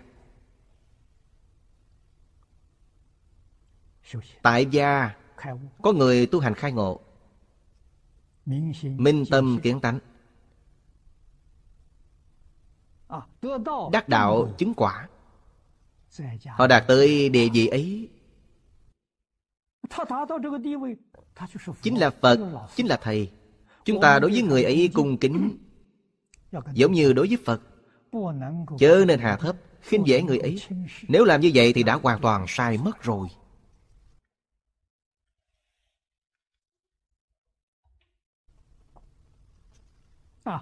tại gia có người tu hành khai ngộ minh tâm kiến tánh đắc đạo chứng quả họ đạt tới địa vị ấy chính là phật chính là thầy chúng ta đối với người ấy cung kính dạ giống như đối với phật chớ nên hạ thấp khinh dễ người ấy nếu làm như vậy thì đã hoàn toàn sai mất rồi à,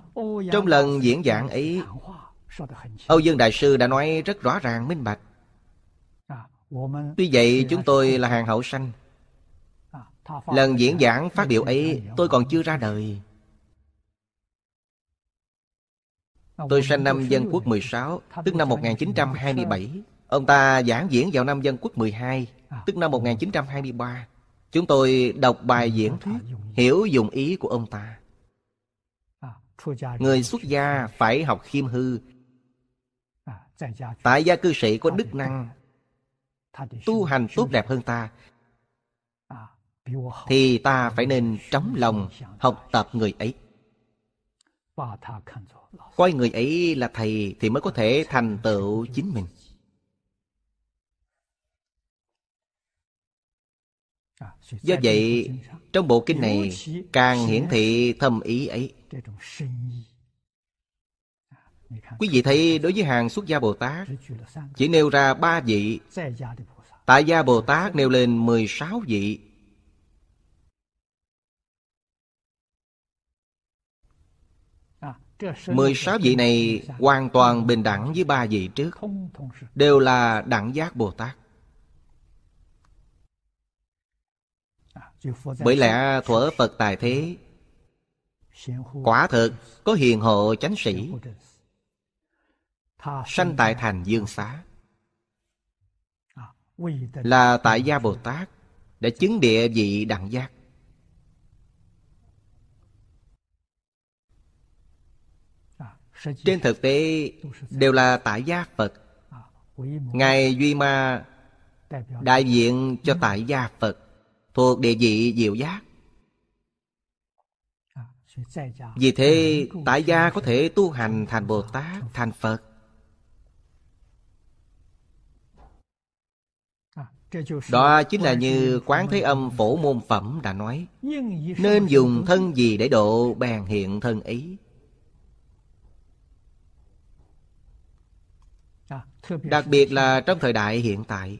trong lần diễn giảng ấy âu dương đại sư đã nói rất rõ ràng minh bạch à, tuy vậy chúng tôi là hàng hậu sanh Lần diễn giảng phát biểu ấy tôi còn chưa ra đời Tôi sinh năm dân quốc 16 Tức năm 1927 Ông ta giảng diễn vào năm dân quốc 12 à. Tức năm 1923 Chúng tôi đọc bài diễn thuyết Hiểu dùng ý của ông ta à, Người xuất gia phải học khiêm hư à, Tại gia cư sĩ có đức năng Tu hành tốt đẹp hơn ta thì ta phải nên trống lòng học tập người ấy coi người ấy là thầy thì mới có thể thành tựu chính mình do vậy trong bộ kinh này càng hiển thị thâm ý ấy quý vị thấy đối với hàng xuất gia bồ tát chỉ nêu ra ba vị tại gia bồ tát nêu lên mười sáu vị 16 vị này hoàn toàn bình đẳng với ba vị trước Đều là đẳng giác Bồ Tát Bởi lẽ thuở Phật Tài Thế Quả thực có hiền hộ chánh sĩ Sanh tại thành Dương Xá Là tại gia Bồ Tát Đã chứng địa vị đẳng giác trên thực tế đều là tại gia phật ngài duy ma đại diện cho tại gia phật thuộc địa vị diệu giác vì thế tại gia có thể tu hành thành bồ tát thành phật Đó chính là như Quán Thế Âm Phổ Môn Phẩm đã nói Nên dùng thân gì để độ bèn hiện thân ý Đặc biệt là trong thời đại hiện tại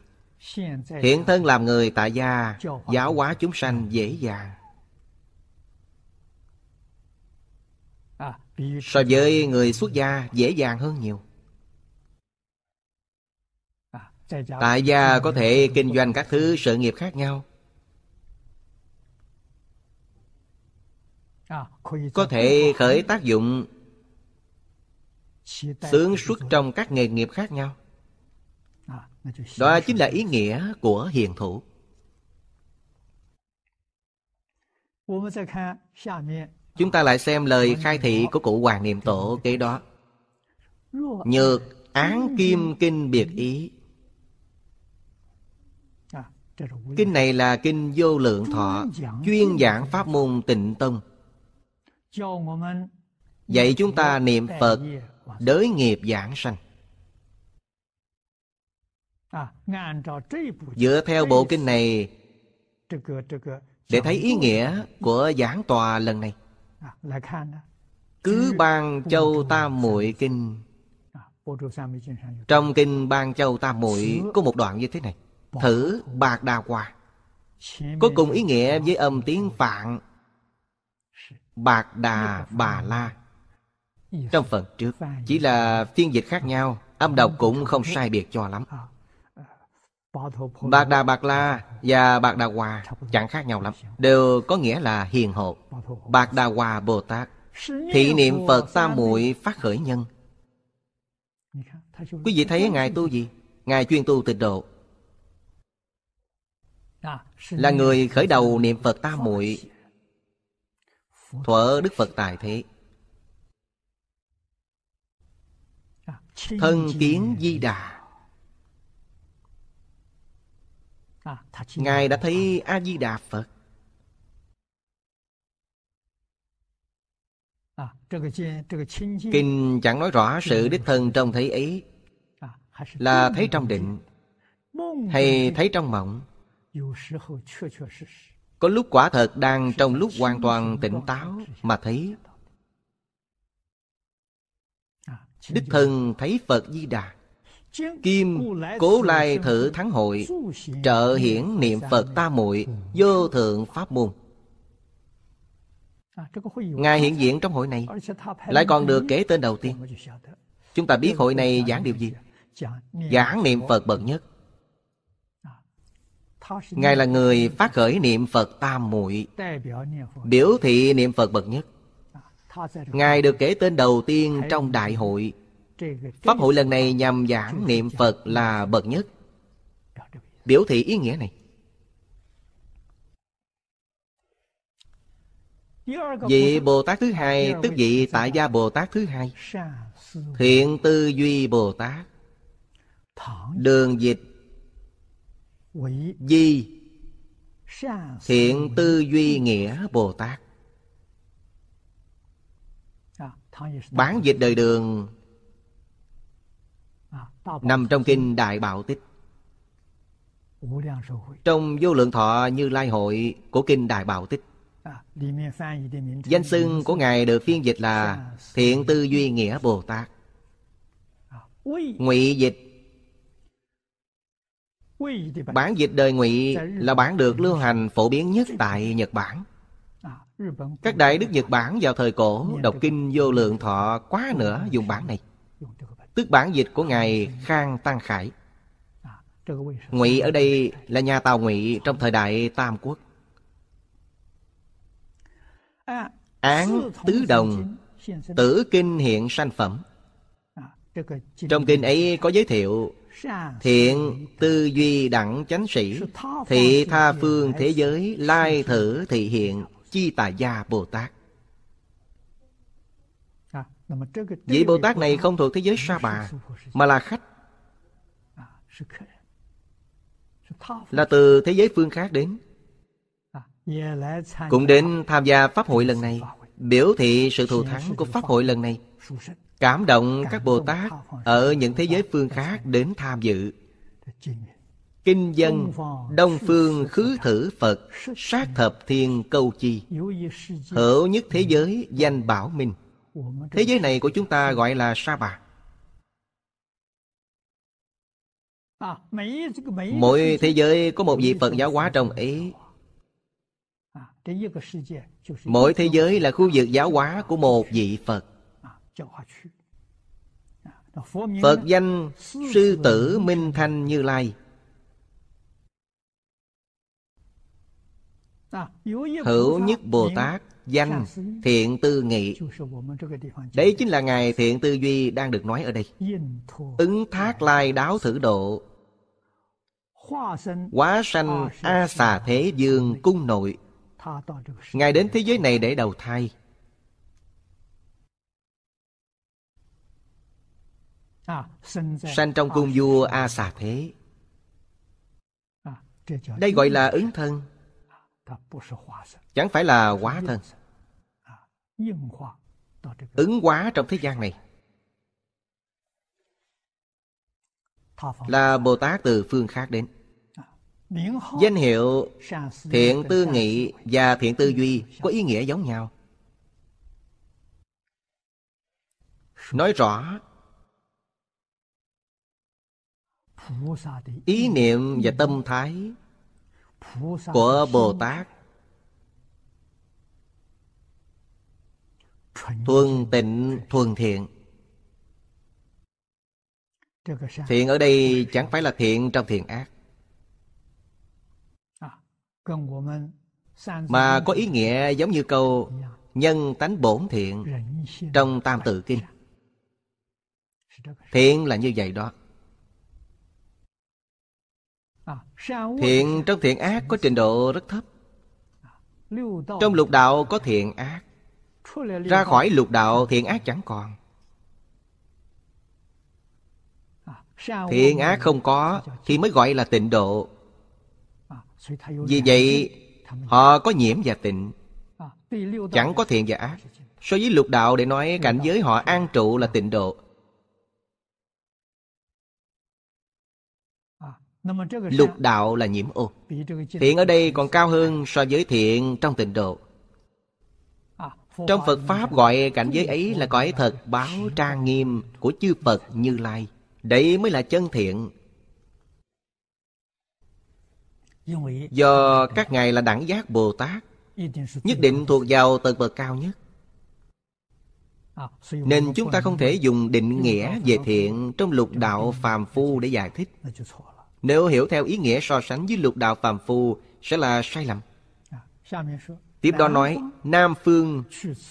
Hiện thân làm người tại gia Giáo hóa chúng sanh dễ dàng à, So với người xuất gia dễ dàng hơn nhiều à, Tại gia có thể kinh doanh các thứ sự nghiệp khác nhau à, Có thể khởi tác dụng sướng xuất trong các nghề nghiệp khác nhau à, đó chính là ý nghĩa của hiền thủ chúng ta lại xem lời vâng, khai vâng, thị vâng. của cụ hoàng niệm tổ kế đó nhược án kim kinh biệt ý à, kinh này là kinh vô lượng thọ chuyên giảng pháp môn tịnh tông dạy chúng ta niệm phật đới nghiệp giảng sanh à, dựa theo bộ kinh này để thấy ý nghĩa của giảng tòa lần này à, cứ ban châu tam muội kinh à, trong kinh ban châu tam muội có một đoạn như thế này thử bạc đa hòa có cùng ý nghĩa với âm tiếng phạn bạc đà bà la trong phần trước Chỉ là phiên dịch khác nhau Âm đọc ờ, cũng không sai biệt cho lắm ờ, ờ, Bạc Đà Bạc La và Bạc Đà Hòa chẳng khác nhau lắm Đều có nghĩa là hiền hộ Bạc Đà Hòa Bồ Tát Thị niệm Phật Tam muội phát khởi nhân Quý vị thấy Ngài tu gì? Ngài chuyên tu tịnh độ à, Là người khởi đầu niệm Phật Tam muội Thuở Đức Phật Tài Thế Thân kiến di đà à, Ngài đã thấy A-di-đà Phật à, Kinh chẳng nói rõ sự đích thân trong thấy ấy à, Là thấy trong định Hay thấy trong mộng Có lúc quả thật đang trong lúc hoàn toàn tỉnh táo Mà thấy Đức thân thấy Phật Di Đà Kim cố lai thử thắng hội Trợ hiển niệm Phật ta muội Vô thượng pháp môn à, Ngài hiện diện trong hội này Lại còn được kể tên đầu tiên Chúng ta biết hội này giảng điều gì Giảng niệm Phật bậc nhất à, Ngài là người phát khởi niệm Phật tam muội Biểu thị niệm Phật bậc nhất Ngài được kể tên đầu tiên trong đại hội Pháp hội lần này nhằm giảng niệm Phật là bậc nhất Biểu thị ý nghĩa này Vị Bồ Tát thứ hai Tức vị tại gia Bồ Tát thứ hai Thiện tư duy Bồ Tát Đường dịch Di Thiện tư duy nghĩa Bồ Tát Bán dịch đời đường à, Nằm trong kinh Đại Bảo Tích Trong vô lượng thọ như lai hội của kinh Đại Bảo Tích à, Danh xưng của Ngài được phiên dịch là Thiện Tư Duy Nghĩa Bồ Tát à, Ngụy dịch Bản dịch đời ngụy là bản được lưu hành phổ biến nhất tại Nhật Bản các đại đức Nhật Bản vào thời cổ Đọc kinh vô lượng thọ quá nữa dùng bản này Tức bản dịch của Ngài Khang Tăng Khải Ngụy ở đây là nhà Tào Ngụy trong thời đại Tam Quốc Án Tứ Đồng Tử Kinh hiện sanh phẩm Trong kinh ấy có giới thiệu Thiện tư duy đẳng chánh sĩ Thị tha phương thế giới Lai thử thị hiện Chi Tà Gia Bồ Tát. À, Vị Bồ Tát này không thuộc thế giới Sa Bà, mà là khách. À, là từ thế giới phương khác đến. À, Cũng đến tham gia Pháp hội lần này, biểu thị sự thù thắng của Pháp hội lần này. Cảm động các Bồ Tát ở những thế giới phương khác đến tham dự. Kinh dân Đông phương khứ thử Phật Sát thập thiên câu chi Hữu nhất thế giới danh bảo minh Thế giới này của chúng ta gọi là Sa Bà à, Mỗi thế giới có một vị Phật giáo hóa trong ấy à, à, Mỗi thế giới là khu vực giáo hóa của một vị Phật Phật danh Sư Tử Minh Thanh Như Lai hữu nhất bồ tát danh thiện tư nghị đấy chính là ngài thiện tư duy đang được nói ở đây ứng thác lai đáo thử độ hóa sanh a xà thế dương cung nội ngài đến thế giới này để đầu thai à, sanh trong cung vua a xà thế à, đây gọi là ứng thân chẳng phải là hóa thân ứng hóa trong thế gian này là bồ tát từ phương khác đến danh hiệu thiện tư nghị và thiện tư duy có ý nghĩa giống nhau nói rõ ý niệm và tâm thái của Bồ Tát thuần tịnh thuần thiện thiện ở đây chẳng phải là thiện trong thiện ác mà có ý nghĩa giống như câu nhân tánh bổn thiện trong tam tự kinh thiện là như vậy đó Thiện trong thiện ác có trình độ rất thấp Trong lục đạo có thiện ác Ra khỏi lục đạo thiện ác chẳng còn Thiện ác không có Thì mới gọi là tịnh độ Vì vậy Họ có nhiễm và tịnh Chẳng có thiện và ác So với lục đạo để nói cảnh giới họ an trụ là tịnh độ Lục đạo là nhiễm ô Thiện ở đây còn cao hơn so với thiện trong tịnh độ à, Trong Phật Pháp gọi cảnh giới ấy là cõi thật báo trang nghiêm của chư Phật Như Lai Đấy mới là chân thiện Do các ngài là đẳng giác Bồ Tát Nhất định thuộc vào tầng bậc cao nhất à, Nên chúng ta không thể dùng định nghĩa về thiện Trong lục đạo phàm phu để giải thích nếu hiểu theo ý nghĩa so sánh với lục đạo phàm phu sẽ là sai lầm. Tiếp đó nói, Nam Phương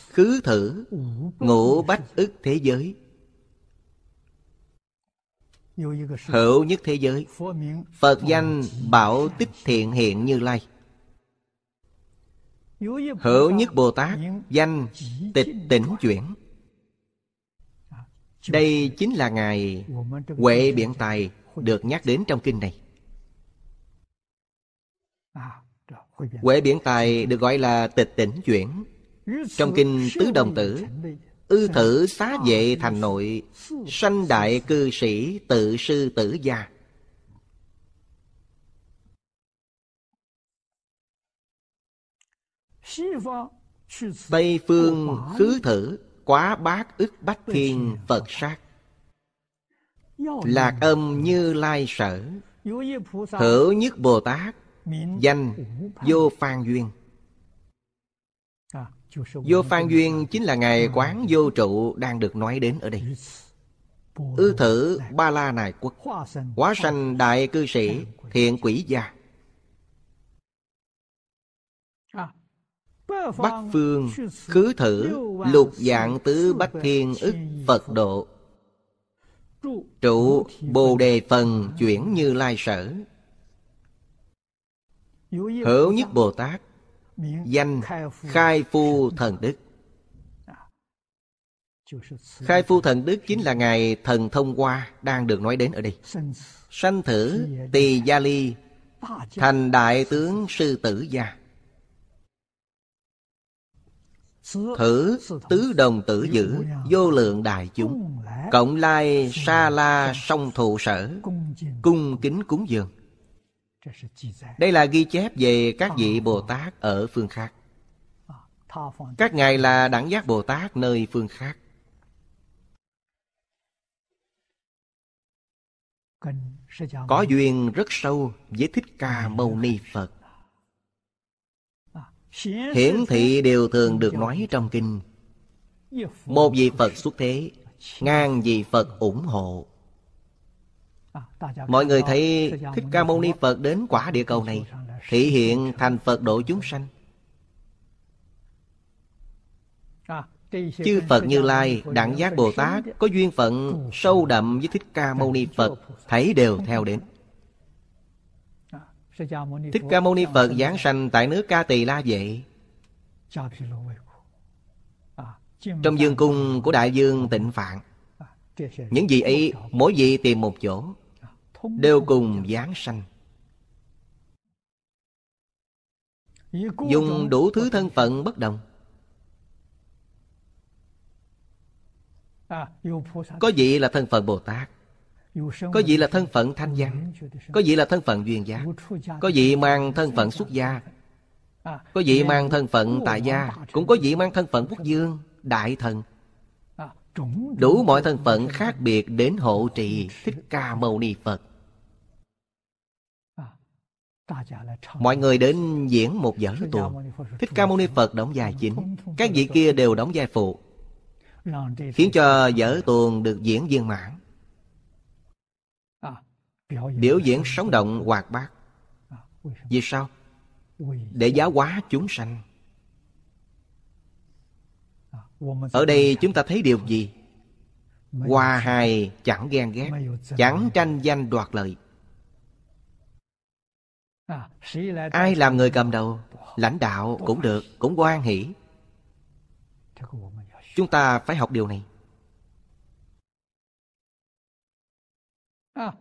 khứ thử ngũ bách ức thế giới. Hữu nhất thế giới Phật danh Bảo Tích Thiện Hiện Như Lai Hữu nhất Bồ Tát Danh Tịch Tỉnh Chuyển Đây chính là Ngài Huệ Biện Tài được nhắc đến trong kinh này huệ biển tài được gọi là tịch tỉnh chuyển trong kinh tứ đồng tử ư thử xá vệ thành nội sanh đại cư sĩ tự sư tử gia tây phương khứ thử quá bát ức bách thiên phật sát Lạc âm như lai sở Hữu nhất Bồ Tát Danh vô phan duyên Vô phan duyên chính là Ngài quán vô trụ đang được nói đến ở đây Ư thử ba la này quốc Hóa sanh đại cư sĩ thiện quỷ gia Bắc phương khứ thử lục dạng tứ bách thiên ức Phật độ trụ bồ đề phần chuyển như lai sở hữu nhất bồ tát danh khai phu thần đức khai phu thần đức chính là ngài thần thông qua đang được nói đến ở đây sanh thử tỳ gia ly thành đại tướng sư tử gia Thử tứ đồng tử giữ Vô lượng đại chúng Cộng lai sa la song thụ sở Cung kính cúng dường Đây là ghi chép về các vị Bồ Tát ở phương khác à, Các ngài là đẳng giác Bồ Tát nơi phương khác Có duyên rất sâu với Thích Ca Mâu Ni Phật hiển thị đều thường được nói trong kinh một vị phật xuất thế ngàn vị phật ủng hộ mọi người thấy thích ca mâu ni phật đến quả địa cầu này thể hiện thành phật độ chúng sanh chư phật như lai đẳng giác bồ tát có duyên phận sâu đậm với thích ca mâu ni phật thấy đều theo đến Thích Ca Mâu Ni Phật giảng sanh tại nước Ca Tỳ La vậy. À, Trong dương cung của Đại Dương Tịnh Phạn à, Những vị ấy mỗi vị tìm một chỗ à, Đều cùng giảng sanh Dùng đủ thứ thân phận bất đồng Có vị là thân phận Bồ Tát có vị là thân phận thanh văn Có vị là thân phận duyên gia, Có vị mang thân phận xuất gia Có vị mang thân phận tại gia Cũng có vị mang thân phận quốc dương Đại thần Đủ mọi thân phận khác biệt đến hộ trì Thích Ca Mâu Ni Phật Mọi người đến diễn một vở tuồng Thích Ca Mâu Ni Phật đóng vai chính Các vị kia đều đóng vai phụ Khiến cho vở tuồng được diễn viên mãn biểu diễn sống động hoạt bát vì sao để giáo hóa chúng sanh ở đây chúng ta thấy điều gì hòa hài chẳng ghen ghét chẳng tranh danh đoạt lợi ai làm người cầm đầu lãnh đạo cũng được cũng quan hỷ chúng ta phải học điều này À,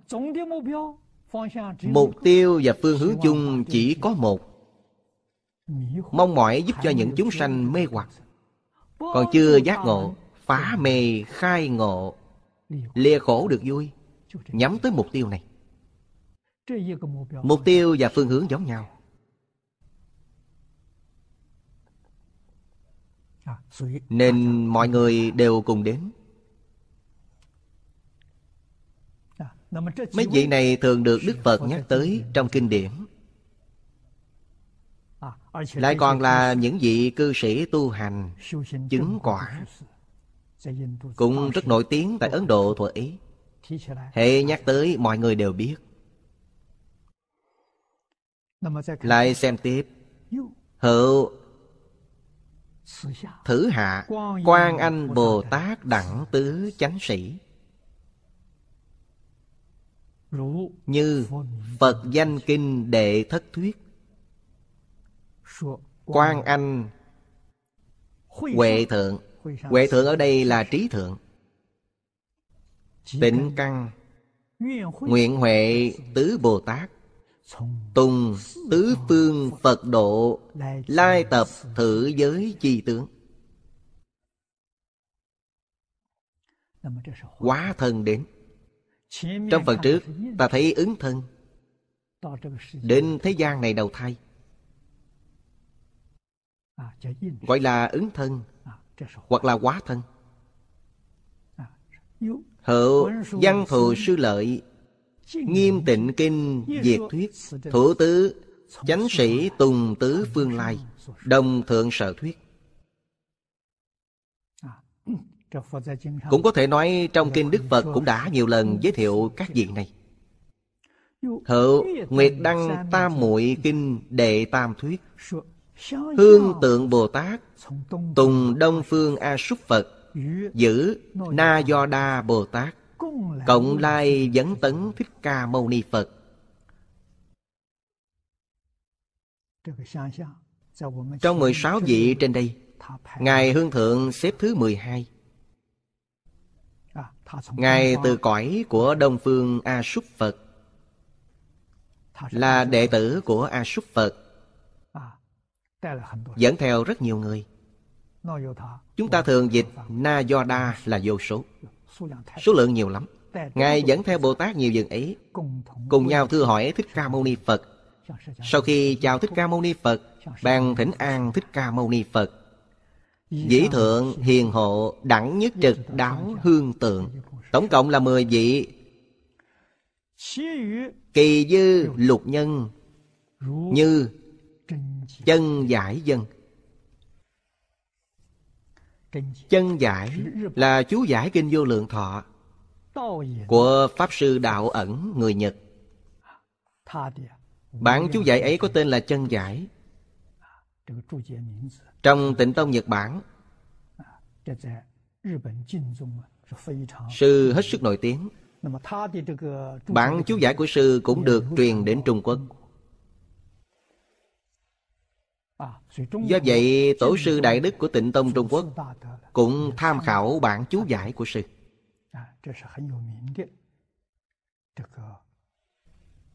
mục tiêu và phương hướng chung chỉ có một mong mỏi giúp cho những chúng sanh mê hoặc còn chưa giác ngộ phá mê khai ngộ lìa khổ được vui nhắm tới mục tiêu này mục tiêu và phương hướng giống nhau à, nên mọi người đều cùng đến Mấy vị này thường được Đức Phật nhắc tới trong kinh điển Lại còn là những vị cư sĩ tu hành Chứng quả Cũng rất nổi tiếng tại Ấn Độ thuở Ý Hệ nhắc tới mọi người đều biết Lại xem tiếp Hữu Thử hạ Quang Anh Bồ Tát Đẳng Tứ Chánh Sĩ như phật danh kinh đệ thất thuyết quan anh huệ thượng huệ thượng ở đây là trí thượng tịnh căn nguyện huệ tứ bồ tát tùng tứ phương phật độ lai tập thử giới chi tướng quá thân đến trong phần trước ta thấy ứng thân Đến thế gian này đầu thai Gọi là ứng thân Hoặc là quá thân Hữu văn thù sư lợi Nghiêm tịnh kinh diệt thuyết Thủ tứ Chánh sĩ tùng tứ phương lai Đồng thượng sở thuyết Cũng có thể nói trong kinh Đức Phật cũng đã nhiều lần giới thiệu các vị này. Hữu Nguyệt Đăng Tam Muội Kinh Đệ Tam Thuyết Hương tượng Bồ Tát Tùng Đông Phương A Súc Phật Giữ Na Do Đa Bồ Tát Cộng Lai Vấn Tấn Thích Ca Mâu Ni Phật Trong 16 vị trên đây Ngài Hương Thượng xếp thứ 12 Ngài từ cõi của Đông Phương A Súc Phật Là đệ tử của A Súc Phật Dẫn theo rất nhiều người Chúng ta thường dịch Na Do Đa là vô số Số lượng nhiều lắm Ngài dẫn theo Bồ Tát nhiều dường ý Cùng nhau thưa hỏi Thích Ca Mâu Ni Phật Sau khi chào Thích Ca Mâu Ni Phật Bàn thỉnh an Thích Ca Mâu Ni Phật Dĩ thượng hiền hộ đẳng nhất trực đáo hương tượng Tổng cộng là 10 vị Kỳ dư lục nhân Như chân giải dân Chân giải là chú giải kinh vô lượng thọ Của Pháp sư Đạo ẩn người Nhật Bản chú giải ấy có tên là chân giải trong tịnh tông Nhật Bản Sư hết sức nổi tiếng Bản chú giải của sư cũng được truyền đến Trung Quốc Do vậy tổ sư đại đức của tịnh tông Trung Quốc Cũng tham khảo bản chú giải của sư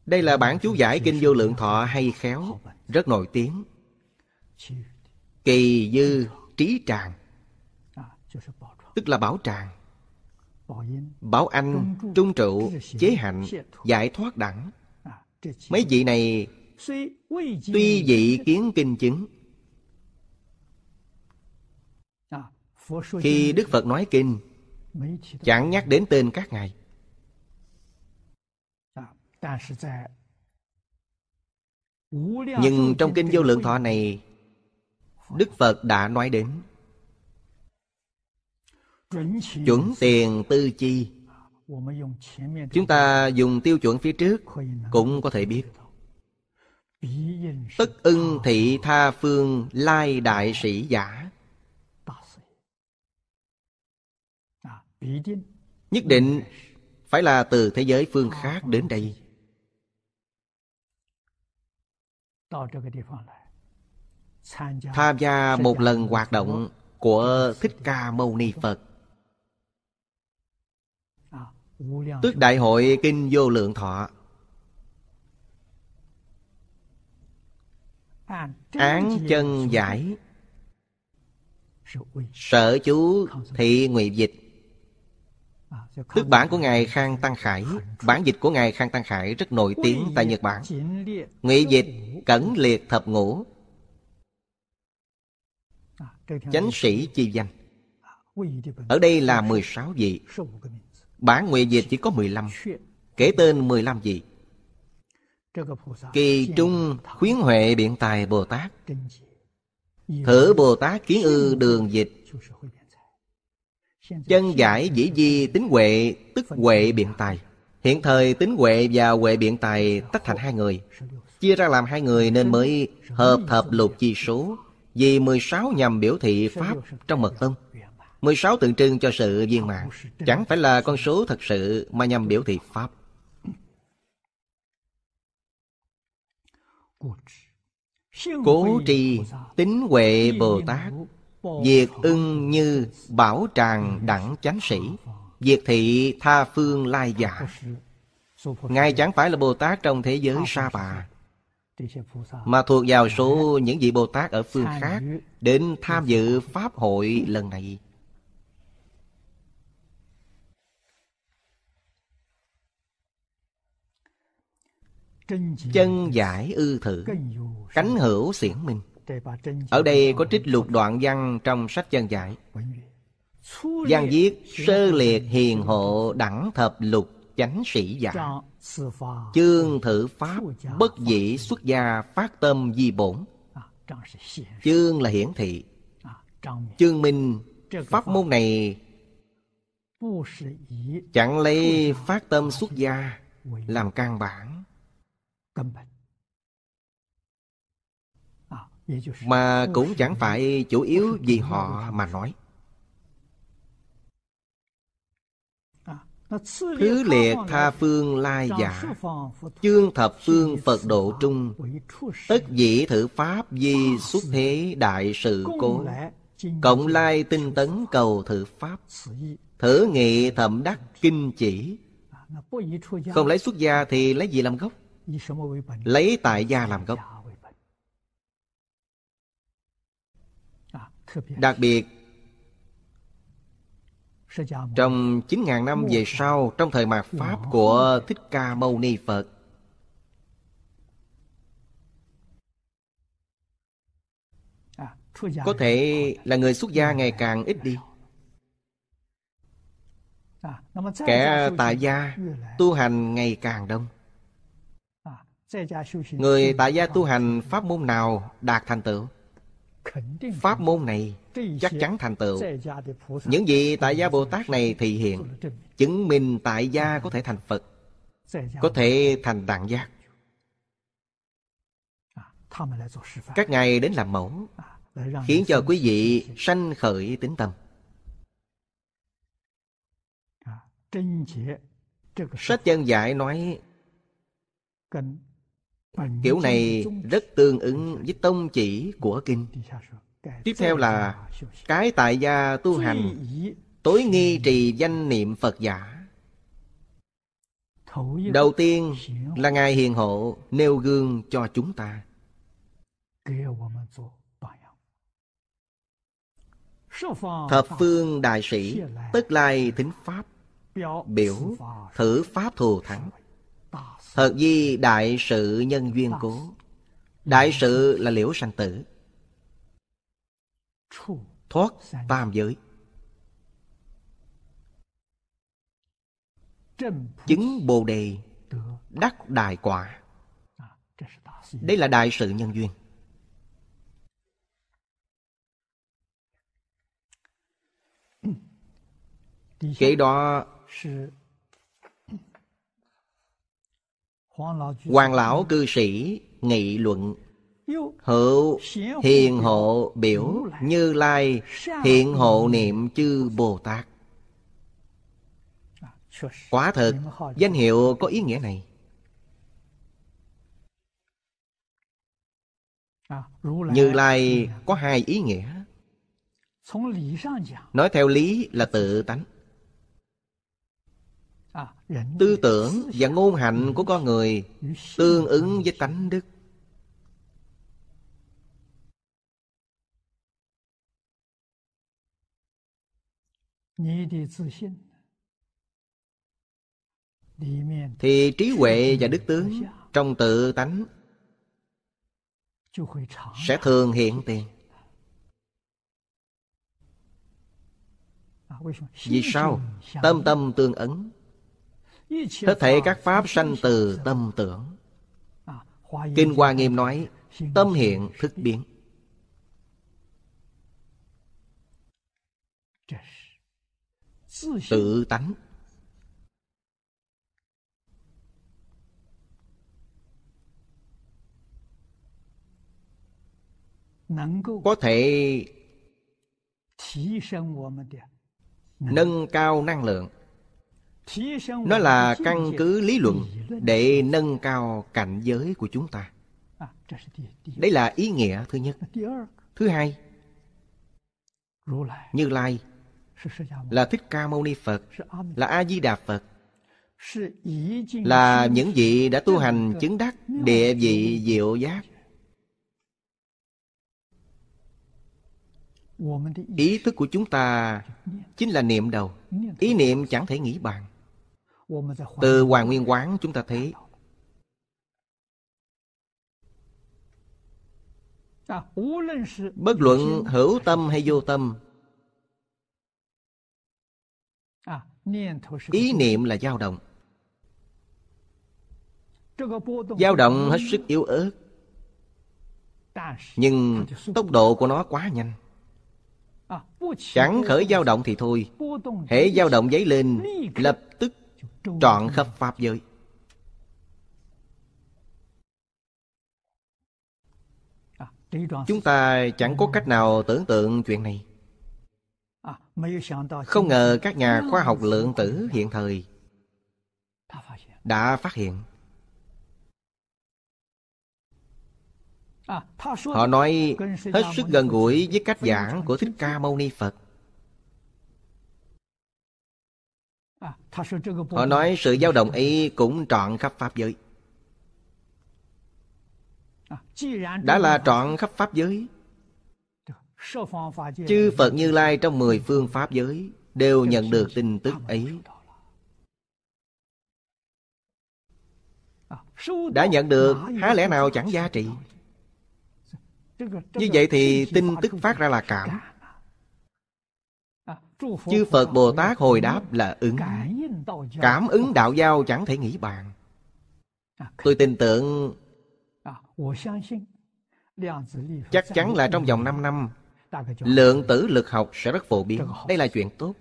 Đây là bản chú giải Kinh Vô Lượng Thọ hay khéo Rất nổi tiếng kỳ dư trí tràng à, tức là bảo tràng bảo anh trung trụ chế hạnh giải thoát đẳng à, mấy vị này tuy vị kiến kinh chứng à, khi đức phật nói kinh chẳng nhắc đến tên các ngài nhưng trong kinh vô lượng thọ này Đức Phật đã nói đến Chuẩn tiền tư chi Chúng ta dùng tiêu chuẩn phía trước Cũng có thể biết Tất ưng thị tha phương lai đại sĩ giả Nhất định phải là từ thế giới phương khác đến đây tham gia một lần hoạt động của Thích Ca Mâu Ni Phật. À, Tức Đại hội Kinh Vô Lượng Thọ. Án chân giải Sở chú thị nguyện dịch à, Tức bản của Ngài Khang Tăng Khải Bản dịch của Ngài Khang Tăng Khải rất nổi tiếng tại Nhật Bản Nguyện dịch Cẩn Liệt Thập Ngũ Chánh sĩ chi danh Ở đây là 16 vị Bản nguyện dịch chỉ có 15 Kể tên 15 vị Kỳ trung khuyến huệ biện tài Bồ Tát Thử Bồ Tát kiến ư đường dịch Chân giải dĩ di tính huệ tức huệ biện tài Hiện thời tính huệ và huệ biện tài tách thành hai người Chia ra làm hai người nên mới hợp thập lục chi số vì 16 nhằm biểu thị Pháp trong mật tông 16 tượng trưng cho sự viên mãn Chẳng phải là con số thật sự mà nhằm biểu thị Pháp Cố tri tính huệ Bồ Tát Diệt ưng như bảo tràng đẳng chánh sĩ Diệt thị tha phương lai giả Ngài chẳng phải là Bồ Tát trong thế giới sa bà mà thuộc vào số dạ. những vị Bồ Tát ở phương khác đến tham dự Pháp hội lần này. Chân giải ư thử Cánh hữu xiển minh Ở đây có trích lục đoạn văn trong sách chân giải Văn viết sơ liệt hiền hộ đẳng thập lục chánh sĩ giả Chương thử pháp bất dĩ xuất gia phát tâm di bổn Chương là hiển thị Chương minh Pháp môn này Chẳng lấy phát tâm xuất gia Làm căn bản Mà cũng chẳng phải chủ yếu vì họ mà nói Thứ liệt tha phương lai giả Chương thập phương Phật độ trung Tất dĩ thử pháp di xuất thế đại sự cố Cộng lai tinh tấn cầu thử pháp Thử nghị thậm đắc kinh chỉ à, Không lấy xuất gia thì lấy gì làm gốc? Lấy tại gia làm gốc dạ, à, Đặc biệt trong 9.000 năm về sau Trong thời mạt Pháp của Thích Ca Mâu Ni Phật à, Có thể là người xuất gia dạ. ngày càng ít đi à, Kẻ tại gia tu hành ngày càng đông à, Người tại gia tu hành pháp môn nào đạt thành tựu Pháp môn này chắc chắn thành tựu những gì tại gia bồ tát này thì hiện chứng minh tại gia có thể thành phật có thể thành đàn giác các ngài đến làm mẫu khiến cho quý vị sanh khởi tính tâm sách chân giải nói kiểu này rất tương ứng với tông chỉ của kinh Tiếp theo là Cái tại gia tu hành Tối nghi trì danh niệm Phật giả Đầu tiên là Ngài Hiền Hộ nêu gương cho chúng ta Thập phương đại sĩ Tức lai thính Pháp Biểu thử Pháp thù thắng Thật di đại sự nhân duyên cố Đại sự là liễu sanh tử thoát tam giới chứng bồ đề đắc đại quả dạ, đây là đại sự nhân duyên kế đó hoàng lão cư sĩ nghị luận hữu hiền hộ biểu như lai hiện hộ niệm chư bồ tát à, quả thật danh hiệu có ý nghĩa này à, như lai có hai ý nghĩa nói theo lý là tự tánh à, tư tưởng và ngôn hạnh của con người tương ứng với tánh đức thì trí huệ và đức tướng trong tự tánh sẽ thường hiện tiền vì sao tâm tâm tương ứng hết thể các pháp sanh từ tâm tưởng kinh hoa nghiêm nói tâm hiện thức biến tự tánh có thể nâng cao năng lượng nó là căn cứ lý luận để nâng cao cảnh giới của chúng ta à, đấy là ý nghĩa thứ nhất thứ hai như lai là Thích Ca Mâu Ni Phật, là A-di-đà Phật, là những vị đã tu hành chứng đắc địa vị diệu giác. Ý thức của chúng ta chính là niệm đầu, ý niệm chẳng thể nghĩ bàn. Từ Hoàng Nguyên Quán chúng ta thấy Bất luận hữu tâm hay vô tâm ý niệm là dao động dao động hết sức yếu ớt nhưng tốc độ của nó quá nhanh chẳng khởi dao động thì thôi hễ dao động giấy lên lập tức trọn khắp pháp giới chúng ta chẳng có cách nào tưởng tượng chuyện này không ngờ các nhà khoa học lượng tử hiện thời đã phát hiện. Họ nói hết sức gần gũi với cách giảng của Thích Ca Mâu Ni Phật. Họ nói sự dao động ấy cũng trọn khắp Pháp giới. Đã là trọn khắp Pháp giới Chư Phật Như Lai trong mười phương Pháp giới Đều nhận được tin tức ấy à, Đã nhận được há lẽ nào chẳng giá trị Như vậy thì tin tức phát ra là cảm Chư Phật Bồ Tát hồi đáp là ứng Cảm ứng đạo giao chẳng thể nghĩ bàn à, Tôi tin tưởng à, Chắc chắn là trong vòng 5 năm lượng tử lực học sẽ rất phổ biến đây là chuyện tốt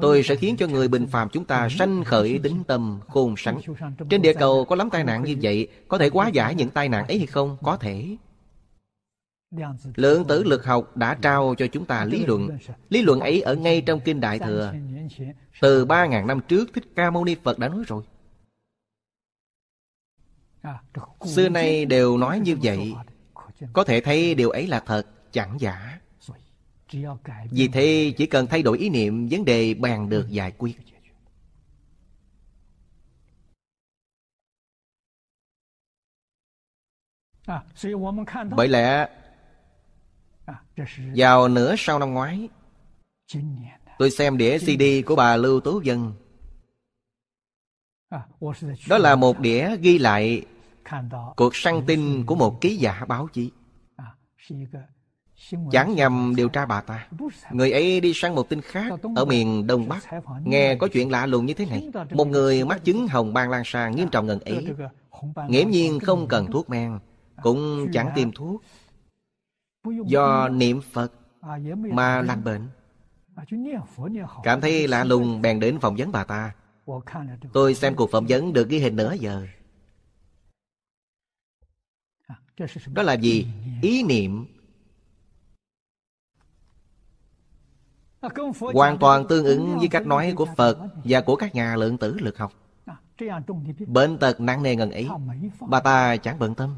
tôi sẽ khiến cho người bình phàm chúng ta sanh khởi tính tâm khôn sẵn trên địa cầu có lắm tai nạn như vậy có thể hóa giải những tai nạn ấy hay không có thể lượng tử lực học đã trao cho chúng ta lý luận lý luận ấy ở ngay trong kinh đại thừa từ ba ngàn năm trước thích ca mâu ni phật đã nói rồi xưa nay đều nói như vậy có thể thấy điều ấy là thật chẳng giả vì thế chỉ cần thay đổi ý niệm Vấn đề bàn được giải quyết à, Bởi lẽ ah, Vào nửa sau năm ngoái Tôi xem đĩa CD của bà Lưu Tú Dân ah, Đó là một đĩa ghi lại Cuộc săn tin của một ký giả báo chí ah, Chẳng nhằm điều tra bà ta Người ấy đi sang một tin khác Ở miền Đông Bắc Nghe có chuyện lạ lùng như thế này Một người mắc chứng hồng ban lan xa nghiêm trọng ngần ấy Nghiễm nhiên không cần thuốc men Cũng chẳng tìm thuốc Do niệm Phật Mà lành bệnh Cảm thấy lạ lùng bèn đến phỏng vấn bà ta Tôi xem cuộc phỏng vấn được ghi hình nửa giờ Đó là gì? Ý niệm hoàn toàn tương ứng với cách nói của Phật và của các nhà lượng tử lực học. Bệnh tật nặng nề ngần ấy, bà ta chẳng bận tâm.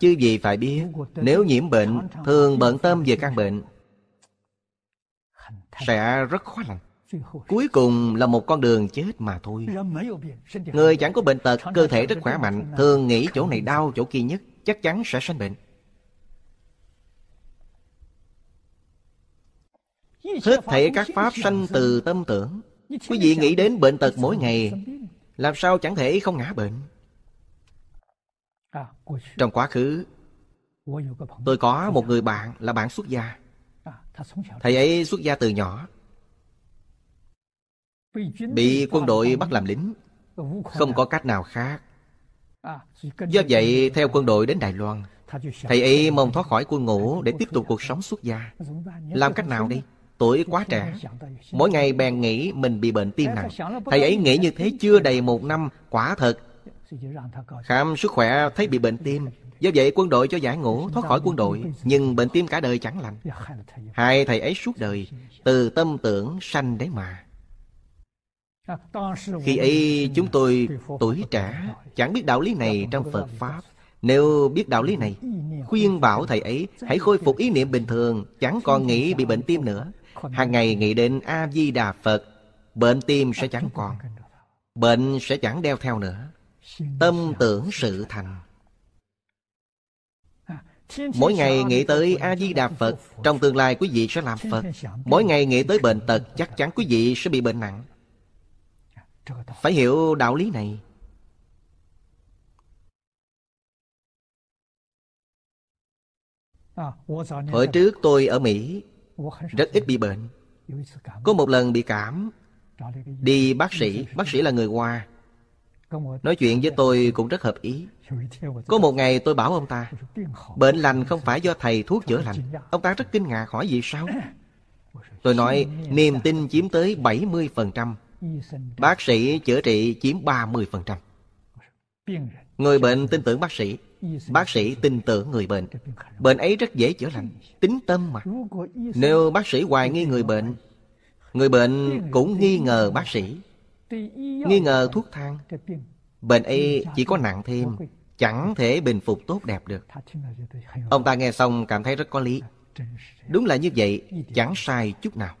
Chứ gì phải biết, nếu nhiễm bệnh, thường bận tâm về căn bệnh, sẽ rất khó lành. Cuối cùng là một con đường chết mà thôi Người chẳng có bệnh tật Cơ thể rất khỏe mạnh Thường nghĩ chỗ này đau chỗ kia nhất Chắc chắn sẽ sanh bệnh Hết thể các pháp sanh từ tâm tưởng Quý vị nghĩ đến bệnh tật mỗi ngày Làm sao chẳng thể không ngã bệnh Trong quá khứ Tôi có một người bạn là bạn xuất gia Thầy ấy xuất gia từ nhỏ Bị quân đội bắt làm lính Không có cách nào khác Do vậy theo quân đội đến Đài Loan Thầy ấy mong thoát khỏi quân ngũ Để tiếp tục cuộc sống xuất gia Làm cách nào đi tuổi quá trẻ. Mỗi ngày bèn nghĩ mình bị bệnh tim nặng. Thầy ấy nghĩ như thế chưa đầy một năm, quả thật. Khám sức khỏe thấy bị bệnh tim. Do vậy quân đội cho giải ngũ thoát khỏi quân đội Nhưng bệnh tim cả đời chẳng lành Hai thầy ấy suốt đời Từ tâm tưởng sanh đấy mà Khi ấy chúng tôi tuổi trẻ Chẳng biết đạo lý này trong Phật Pháp Nếu biết đạo lý này Khuyên bảo thầy ấy Hãy khôi phục ý niệm bình thường Chẳng còn nghĩ bị bệnh tim nữa hàng ngày nghĩ đến a di đà phật bệnh tim sẽ chẳng còn bệnh sẽ chẳng đeo theo nữa tâm tưởng sự thành à, mỗi ngày nghĩ tới a di đà phật trong tương lai quý vị sẽ làm phật mỗi ngày nghĩ tới bệnh tật chắc chắn quý vị sẽ bị bệnh nặng à, phải hiểu đạo lý này à, hồi trước tôi ở mỹ rất ít bị bệnh có một lần bị cảm đi bác sĩ bác sĩ là người hoa nói chuyện với tôi cũng rất hợp ý có một ngày tôi bảo ông ta bệnh lành không phải do thầy thuốc chữa lành ông ta rất kinh ngạc hỏi vì sao tôi nói niềm tin chiếm tới 70%, bác sĩ chữa trị chiếm 30%. Người bệnh tin tưởng bác sĩ, Bác sĩ tin tưởng người bệnh Bệnh ấy rất dễ chữa lành Tính tâm mà Nếu bác sĩ hoài nghi người bệnh Người bệnh cũng nghi ngờ bác sĩ Nghi ngờ thuốc thang Bệnh ấy chỉ có nặng thêm Chẳng thể bình phục tốt đẹp được Ông ta nghe xong cảm thấy rất có lý Đúng là như vậy Chẳng sai chút nào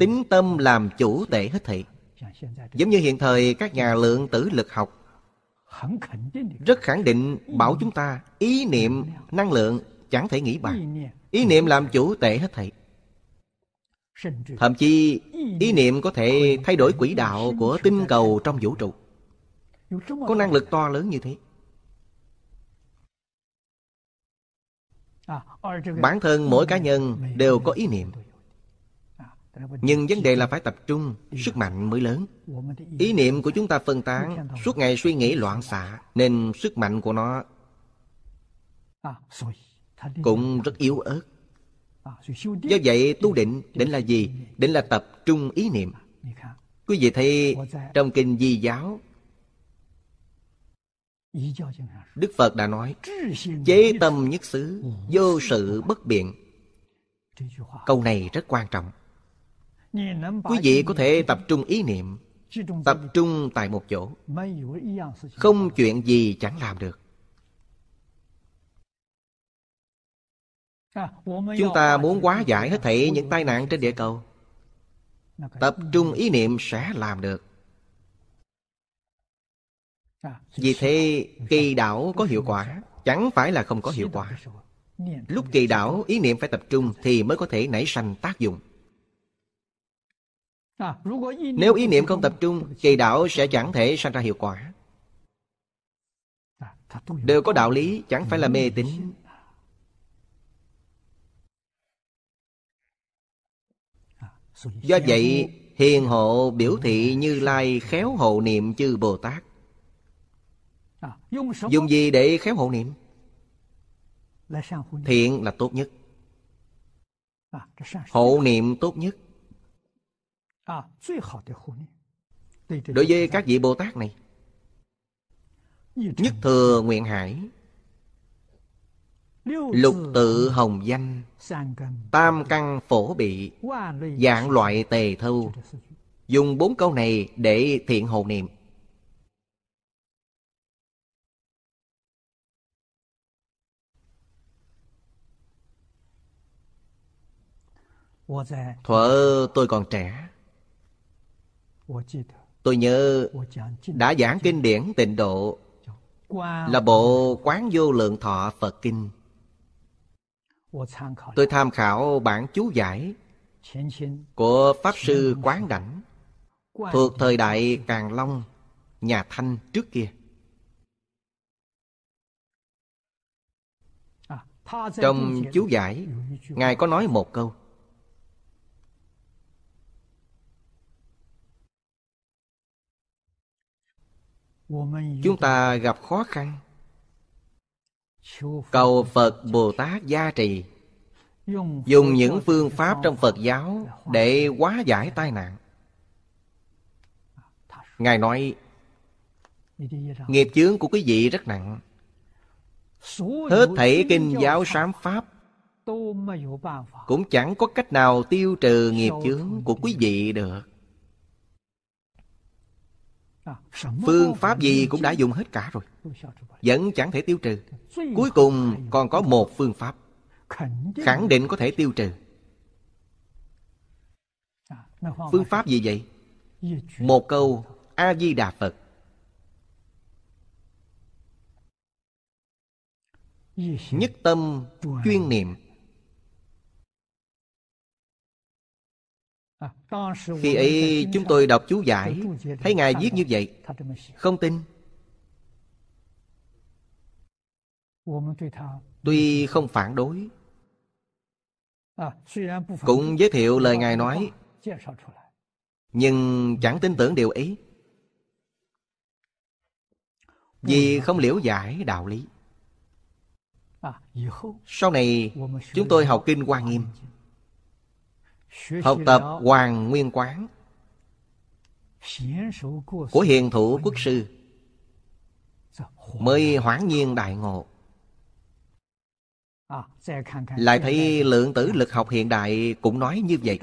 Tính tâm làm chủ tệ hết thị Giống như hiện thời các nhà lượng tử lực học rất khẳng định bảo chúng ta ý niệm năng lượng chẳng thể nghĩ bằng ý niệm làm chủ tệ hết thầy thậm chí ý niệm có thể thay đổi quỹ đạo của tinh cầu trong vũ trụ có năng lực to lớn như thế bản thân mỗi cá nhân đều có ý niệm nhưng vấn đề là phải tập trung sức mạnh mới lớn ý niệm của chúng ta phân tán suốt ngày suy nghĩ loạn xạ nên sức mạnh của nó cũng rất yếu ớt do vậy tu định định là gì định là tập trung ý niệm quý vị thấy trong kinh di giáo đức phật đã nói chế tâm nhất xứ vô sự bất biện câu này rất quan trọng quý vị có thể tập trung ý niệm tập trung tại một chỗ không chuyện gì chẳng làm được à, chúng ta muốn hóa giải hết thảy những tai nạn trên địa cầu tập trung ý niệm sẽ làm được à, vì thế kỳ đảo có hiệu quả chẳng phải là không có hiệu quả lúc kỳ đảo ý niệm phải tập trung thì mới có thể nảy sanh tác dụng nếu ý niệm không tập trung Kỳ đạo sẽ chẳng thể sanh ra hiệu quả Đều có đạo lý Chẳng phải là mê tín Do vậy Hiền hộ biểu thị như lai khéo hộ niệm chư Bồ Tát Dùng gì để khéo hộ niệm? Thiện là tốt nhất Hộ niệm tốt nhất À, Đối với các vị Bồ Tát này Nhất thừa nguyện hải Lục tự hồng danh Tam căn phổ bị Dạng loại tề thâu Dùng bốn câu này để thiện hồ niệm Thuở tôi còn trẻ Tôi nhớ đã giảng kinh điển tịnh độ Là bộ Quán Vô Lượng Thọ Phật Kinh Tôi tham khảo bản chú giải Của Pháp Sư Quán Đảnh Thuộc thời đại Càng Long Nhà Thanh trước kia Trong chú giải Ngài có nói một câu chúng ta gặp khó khăn cầu phật bồ tát gia trì dùng những phương pháp trong phật giáo để hóa giải tai nạn ngài nói nghiệp chướng của quý vị rất nặng hết thảy kinh giáo sám pháp cũng chẳng có cách nào tiêu trừ nghiệp chướng của quý vị được Phương pháp gì cũng đã dùng hết cả rồi Vẫn chẳng thể tiêu trừ Cuối cùng còn có một phương pháp Khẳng định có thể tiêu trừ Phương pháp gì vậy? Một câu A-di-đà Phật Nhất tâm chuyên niệm À, Khi ấy chúng tôi đọc chú giải Thấy Ngài viết như vậy Không tin Tuy không phản đối Cũng giới thiệu lời Ngài nói Nhưng chẳng tin tưởng điều ấy Vì không liễu giải đạo lý à, Sau này chúng tôi học Kinh quan Nghiêm học tập hoàng nguyên quán của hiền thủ quốc sư mới hoãn nhiên đại ngộ lại thấy lượng tử lực học hiện đại cũng nói như vậy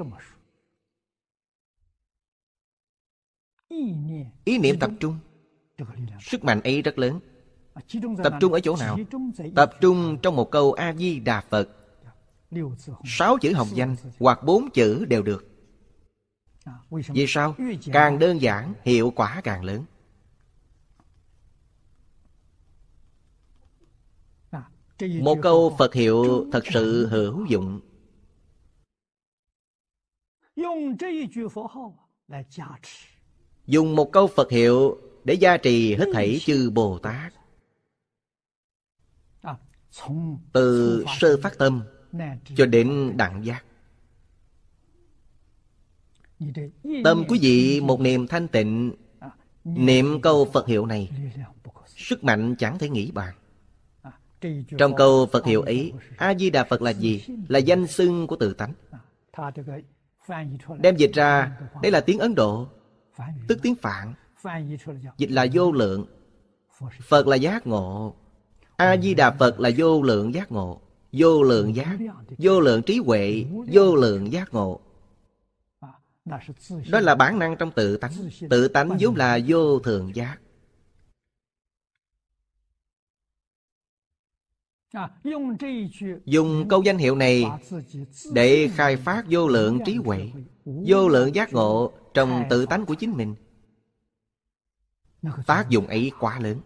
ý niệm tập trung sức mạnh ấy rất lớn tập trung ở chỗ nào tập trung trong một câu a di đà phật sáu chữ hồng danh hoặc bốn chữ đều được vì sao càng đơn giản hiệu quả càng lớn một câu phật hiệu thật sự hữu dụng dùng một câu phật hiệu để gia trì hết thảy chư bồ tát à, từ sơ phát tâm cho đến đẳng giác tâm quý vị một niềm thanh tịnh niệm câu phật hiệu này sức mạnh chẳng thể nghĩ bàn trong câu phật hiệu ấy a di đà phật là gì là danh xưng của tự tánh đem dịch ra đây là tiếng ấn độ tức tiếng phạn dịch là vô lượng phật là giác ngộ a di đà phật là vô lượng giác ngộ vô lượng giác vô lượng trí huệ vô lượng giác ngộ đó là bản năng trong tự tánh tự tánh vốn là vô thường giác dùng câu danh hiệu này để khai phát vô lượng trí huệ vô lượng giác ngộ trong tự tánh của chính mình tác dụng ấy quá lớn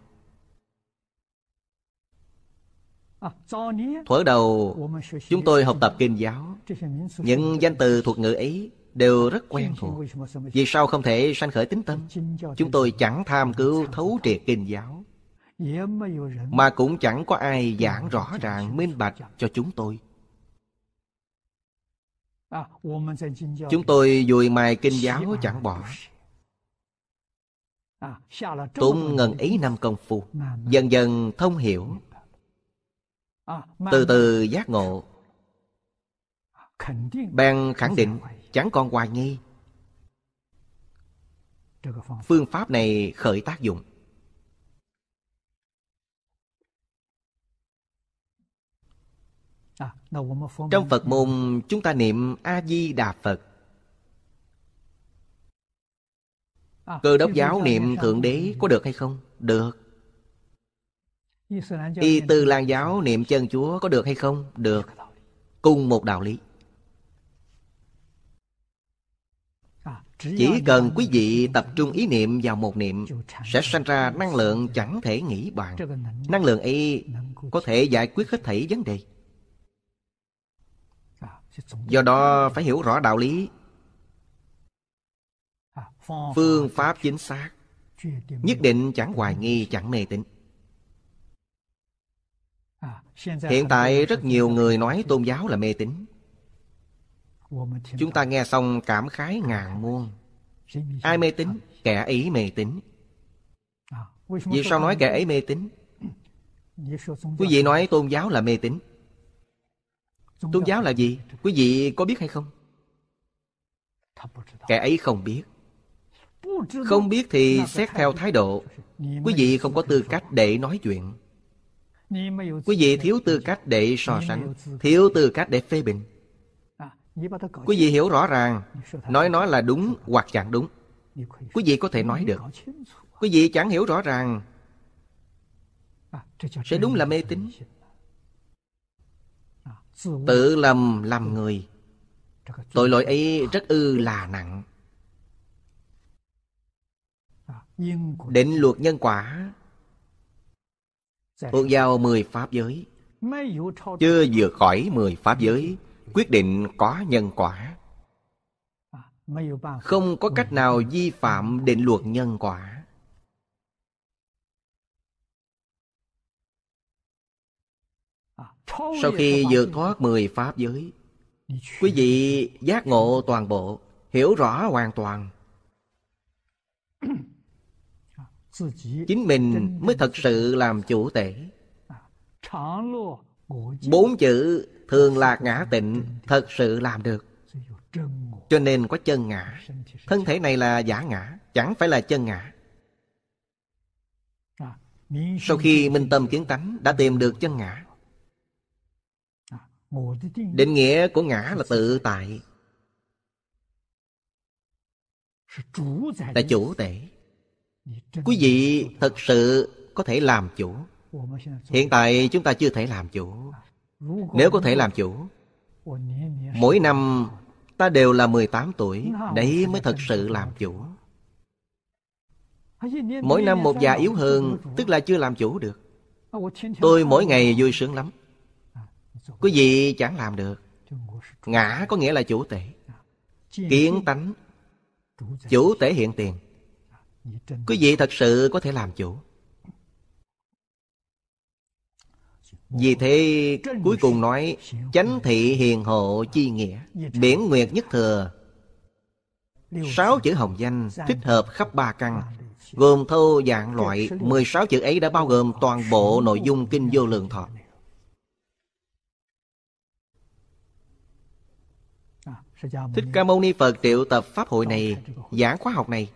À, thuở đầu chúng tôi học tập kinh giáo những danh từ thuộc ngữ ấy đều rất quen thuộc vì sao không thể sanh khởi tính tâm chúng tôi chẳng tham cứu thấu triệt kinh giáo mà cũng chẳng có ai giảng rõ ràng minh bạch cho chúng tôi à, chúng tôi vùi mài kinh giáo chẳng bỏ à, tốn ngần ấy năm công phu dần dần thông hiểu À, từ từ giác ngộ bèn khẳng định chẳng còn hoài nghi phương pháp này khởi tác dụng à, trong phật môn chúng ta niệm a di đà phật à, cơ đốc giáo niệm thượng đế có được hay không được Y tư lan giáo niệm chân chúa có được hay không? Được Cùng một đạo lý à, Chỉ cần quý vị tập trung ý niệm vào một niệm Sẽ sanh ra năng lượng chẳng thể nghĩ bàn Năng lượng ấy có thể giải quyết hết thảy vấn đề à, Do đó phải hiểu rõ đạo lý à, Phương pháp chính xác Nhất định chẳng hoài nghi, chẳng mê tín hiện tại rất nhiều người nói tôn giáo là mê tín chúng ta nghe xong cảm khái ngàn muôn ai mê tín kẻ ấy mê tín vì sao nói kẻ ấy mê tín quý vị nói tôn giáo là mê tín tôn giáo là gì quý vị có biết hay không kẻ ấy không biết không biết thì xét theo thái độ quý vị không có tư cách để nói chuyện Quý vị thiếu tư cách để so sánh Thiếu tư cách để phê bình Quý vị hiểu rõ ràng Nói nó là đúng hoặc chẳng đúng Quý vị có thể nói được Quý vị chẳng hiểu rõ ràng Sẽ đúng là mê tín Tự lầm làm người Tội lỗi ấy rất ư là nặng Định luật nhân quả Thuộc dạ. vào mười pháp giới Chưa vượt khỏi mười pháp giới Quyết định có nhân quả à, Không có cách nào vi phạm định luật nhân quả à, Sau khi vượt thoát mười pháp giới Quý vị giác ngộ toàn bộ Hiểu rõ hoàn toàn *clears throat* chính mình mới thật sự làm chủ tể bốn chữ thường lạc ngã tịnh thật sự làm được cho nên có chân ngã thân thể này là giả ngã chẳng phải là chân ngã à, sau khi minh tâm kiến tánh đã tìm được chân ngã à, định nghĩa của ngã là tự tại là chủ tể quý vị thật sự có thể làm chủ hiện tại chúng ta chưa thể làm chủ nếu có thể làm chủ mỗi năm ta đều là 18 tuổi đấy mới thật sự làm chủ mỗi năm một già yếu hơn tức là chưa làm chủ được à, tôi mỗi ngày vui sướng lắm à, quý vị chẳng làm được ngã có nghĩa là chủ tể kiến tánh chủ tể hiện tiền Quý vị thật sự có thể làm chủ Vì thế cuối cùng nói Chánh thị hiền hộ chi nghĩa Biển nguyệt nhất thừa Sáu chữ hồng danh thích hợp khắp ba căn Gồm thô dạng loại 16 chữ ấy đã bao gồm toàn bộ nội dung kinh vô lượng thọ à, Thích Ca Mâu Ni Phật triệu tập Pháp hội này Giảng khóa học này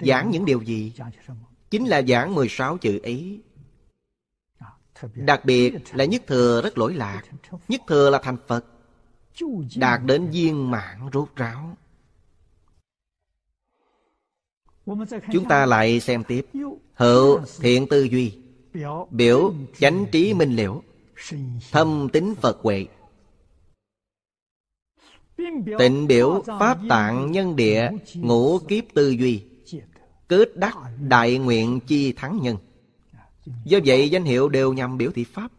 Giảng những điều gì? Chính là giảng 16 chữ ý Đặc biệt là nhất thừa rất lỗi lạc. Nhất thừa là thành Phật. Đạt đến viên mạng rốt ráo. Chúng ta lại xem tiếp. Hữu thiện tư duy. Biểu chánh trí minh liễu. Thâm tính Phật huệ. Tịnh biểu pháp tạng nhân địa ngũ kiếp tư duy kết đắc đại nguyện chi thắng nhân do vậy danh hiệu đều nhằm biểu thị pháp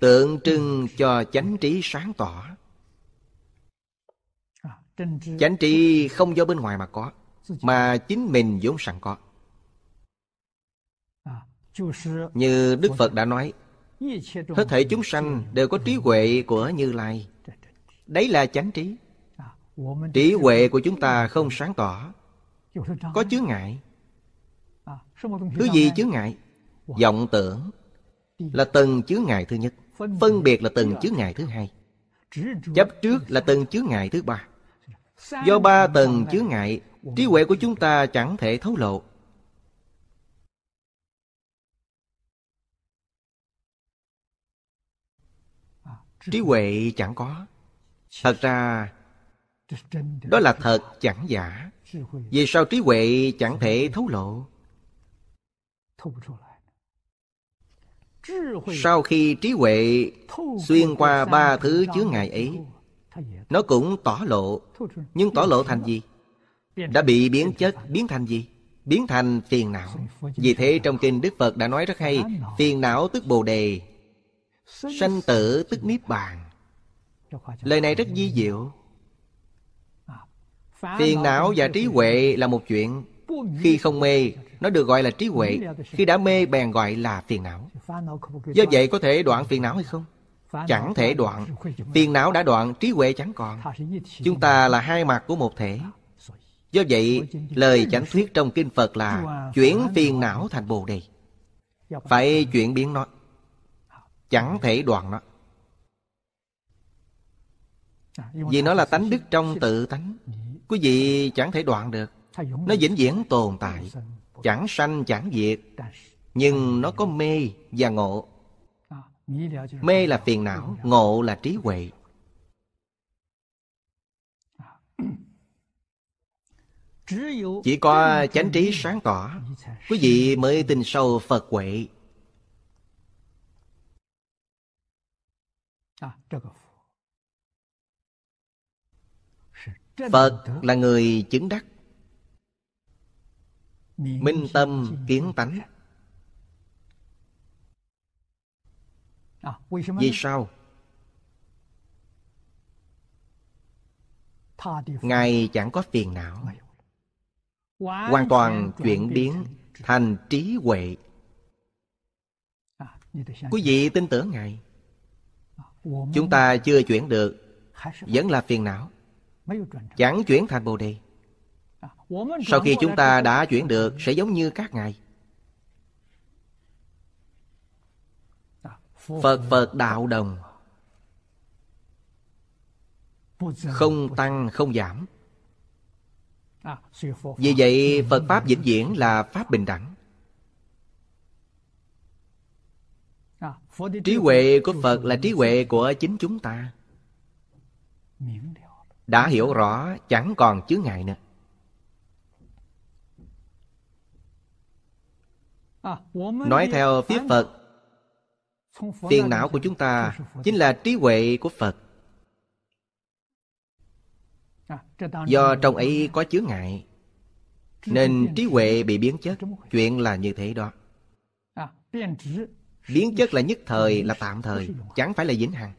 tượng trưng cho chánh trí sáng tỏ chánh trí không do bên ngoài mà có mà chính mình vốn sẵn có như đức phật đã nói hết thể chúng sanh đều có trí huệ của như lai đấy là chánh trí trí huệ của chúng ta không sáng tỏ có chướng ngại à, thứ gì chướng ngại vọng tưởng là tầng chướng ngại thứ nhất phân biệt là tầng chướng ngại thứ hai chấp trước là tầng chướng ngại thứ ba do ba tầng chướng ngại trí huệ của chúng ta chẳng thể thấu lộ à, trí huệ chẳng có thật ra đó là thật chẳng giả vì sao trí huệ chẳng thể thấu lộ sau khi trí huệ xuyên qua ba thứ chứa ngại ấy nó cũng tỏ lộ nhưng tỏ lộ thành gì đã bị biến chất biến thành gì biến thành phiền não vì thế trong kinh đức phật đã nói rất hay phiền não tức bồ đề sanh tử tức niết bàn lời này rất di diệu phiền não và trí huệ là một chuyện khi không mê nó được gọi là trí huệ khi đã mê bèn gọi là phiền não do vậy có thể đoạn phiền não hay không chẳng thể đoạn phiền não đã đoạn trí huệ chẳng còn chúng ta là hai mặt của một thể do vậy lời chánh thuyết trong kinh phật là chuyển phiền não thành bồ đề phải chuyển biến nó chẳng thể đoạn nó à, vì nó là tánh đức trong tự tánh Quý vị chẳng thể đoạn được Nó vĩnh viễn tồn tại Chẳng sanh chẳng diệt Nhưng nó có mê và ngộ Mê là phiền não Ngộ là trí huệ Chỉ có chánh trí sáng tỏ Quý vị mới tin sâu Phật huệ phật là người chứng đắc minh tâm kiến tánh vì sao ngài chẳng có phiền não hoàn toàn chuyển biến thành trí huệ quý vị tin tưởng ngài chúng ta chưa chuyển được vẫn là phiền não chẳng chuyển thành bồ đề sau khi chúng ta đã chuyển được sẽ giống như các ngài phật phật đạo đồng không tăng không giảm vì vậy phật pháp vĩnh viễn là pháp bình đẳng trí huệ của phật là trí huệ của chính chúng ta đã hiểu rõ chẳng còn chướng ngại nữa nói theo phía phật phiền não của chúng ta chính là trí huệ của phật do trong ấy có chướng ngại nên trí huệ bị biến chất chuyện là như thế đó biến chất là nhất thời là tạm thời chẳng phải là vĩnh hằng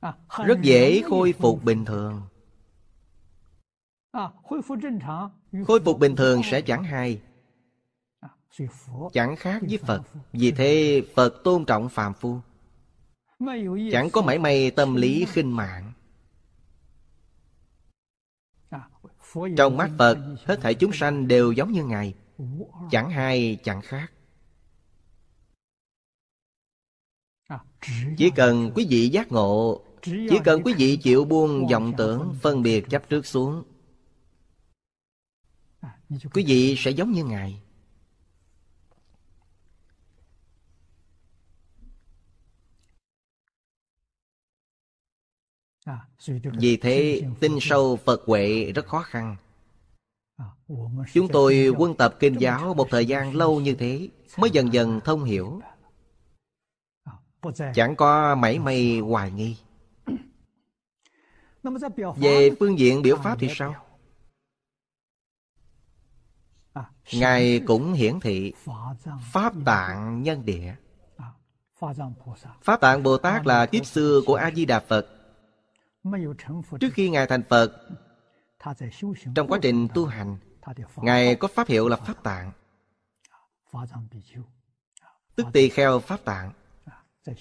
À, rất dễ à, khôi phục bình thường khôi phục bình thường sẽ chẳng hay à, chẳng khác với phật vì thế phật tôn trọng phàm phu chẳng có mảy may tâm lý khinh mạng trong mắt phật hết thảy chúng sanh đều giống như ngài chẳng hay chẳng khác chỉ cần quý vị giác ngộ chỉ cần quý vị chịu buông vọng tưởng Phân biệt chấp trước xuống Quý vị sẽ giống như Ngài Vì thế tin sâu Phật huệ rất khó khăn Chúng tôi quân tập kinh giáo một thời gian lâu như thế Mới dần dần thông hiểu Chẳng có mảy may hoài nghi về phương diện biểu à, pháp thì sao? À, Ngài cũng hiển thị Pháp tạng nhân địa à, Pháp tạng Bồ Tát là kiếp xưa của A-di-đà Phật Trước khi Ngài thành Phật Trong quá trình tu hành Ngài có pháp hiệu là Pháp tạng Tức tỳ kheo Pháp tạng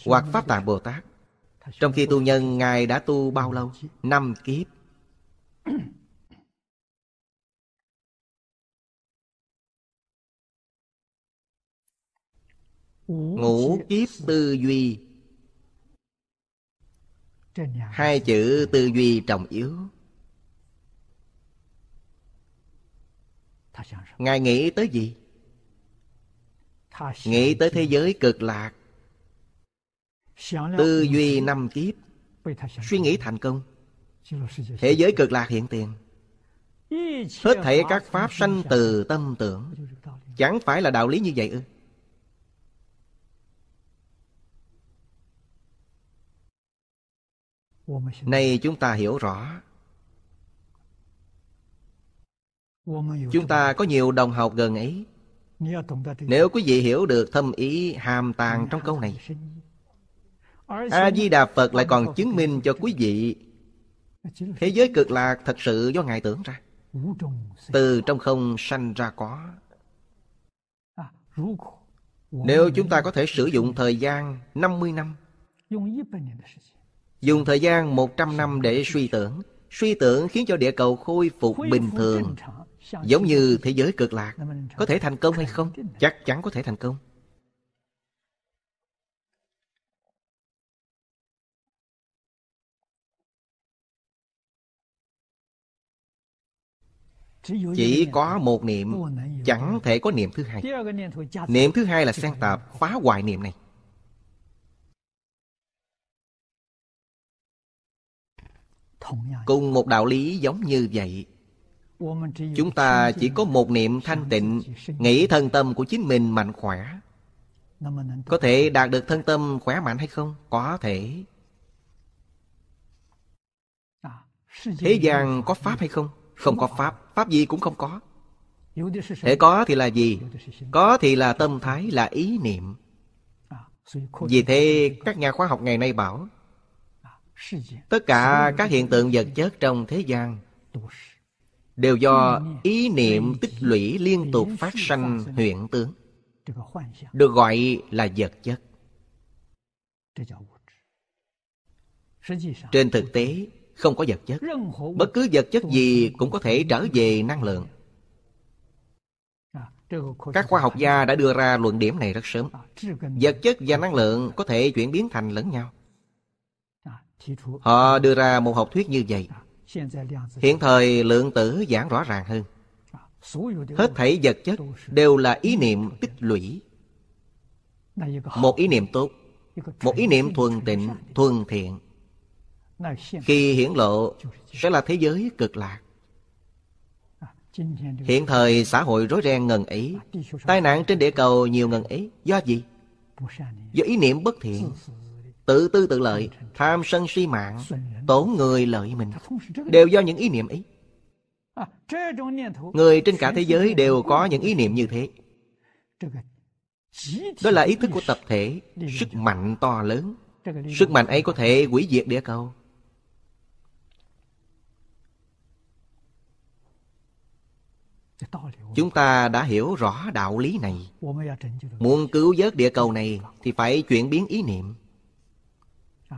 Hoặc Pháp tạng Bồ Tát trong khi tu nhân Ngài đã tu bao lâu? Năm kiếp Ngũ kiếp tư duy Hai chữ tư duy trọng yếu Ngài nghĩ tới gì? Nghĩ tới thế giới cực lạc Tư duy năm kiếp Suy nghĩ thành công Thế giới cực lạc hiện tiền Hết thể các pháp sanh từ tâm tưởng Chẳng phải là đạo lý như vậy ư Này chúng ta hiểu rõ Chúng ta có nhiều đồng học gần ấy Nếu quý vị hiểu được thâm ý hàm tàng trong câu này a di đà phật lại còn chứng minh cho quý vị thế giới cực lạc thật sự do ngài tưởng ra từ trong không sanh ra có nếu chúng ta có thể sử dụng thời gian 50 năm Dùng thời gian 100 năm để suy tưởng Suy tưởng khiến cho địa cầu khôi phục bình thường Giống như thế giới cực lạc Có thể thành công hay không? Chắc chắn có thể thành công chỉ có một niệm chẳng thể có niệm thứ hai niệm thứ hai là xen tạp phá hoại niệm này cùng một đạo lý giống như vậy chúng ta chỉ có một niệm thanh tịnh nghĩ thân tâm của chính mình mạnh khỏe có thể đạt được thân tâm khỏe mạnh hay không có thể thế gian có pháp hay không không có pháp Pháp gì cũng không có Thể có thì là gì? Có thì là tâm thái, là ý niệm à, Vì thế các nhà khoa học ngày nay bảo à, Tất cả các hiện tượng vật chất trong thế gian Đều do ý niệm tích lũy liên tục phát sanh huyện tướng Được gọi là vật chất Trên thực tế không có vật chất bất cứ vật chất gì cũng có thể trở về năng lượng các khoa học gia đã đưa ra luận điểm này rất sớm vật chất và năng lượng có thể chuyển biến thành lẫn nhau họ đưa ra một học thuyết như vậy hiện thời lượng tử giảng rõ ràng hơn hết thảy vật chất đều là ý niệm tích lũy một ý niệm tốt một ý niệm thuần tịnh thuần thiện khi hiển lộ sẽ là thế giới cực lạc hiện thời xã hội rối ren ngần ấy tai nạn trên địa cầu nhiều ngần ấy do gì do ý niệm bất thiện tự tư tự lợi tham sân si mạng tổn người lợi mình đều do những ý niệm ấy người trên cả thế giới đều có những ý niệm như thế đó là ý thức của tập thể sức mạnh to lớn sức mạnh ấy có thể hủy diệt địa cầu Chúng ta đã hiểu rõ đạo lý này Muốn cứu vớt địa cầu này Thì phải chuyển biến ý niệm dạ,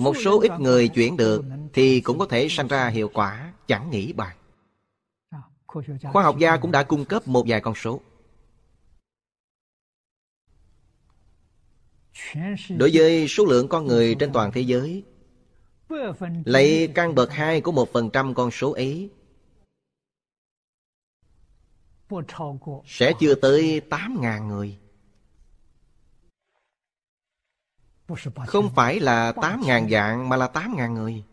Một số ít người chuyển được Thì cũng có thể sanh ra hiệu quả Chẳng nghĩ bàn dạ, Khoa học gia cũng đã cung cấp một vài con số Đối với số lượng con người trên toàn thế giới Lấy căn bậc hai của một phần trăm con số ấy sẽ chưa tới 8.000 người. Không phải là 8.000 dạng mà là 8.000 người.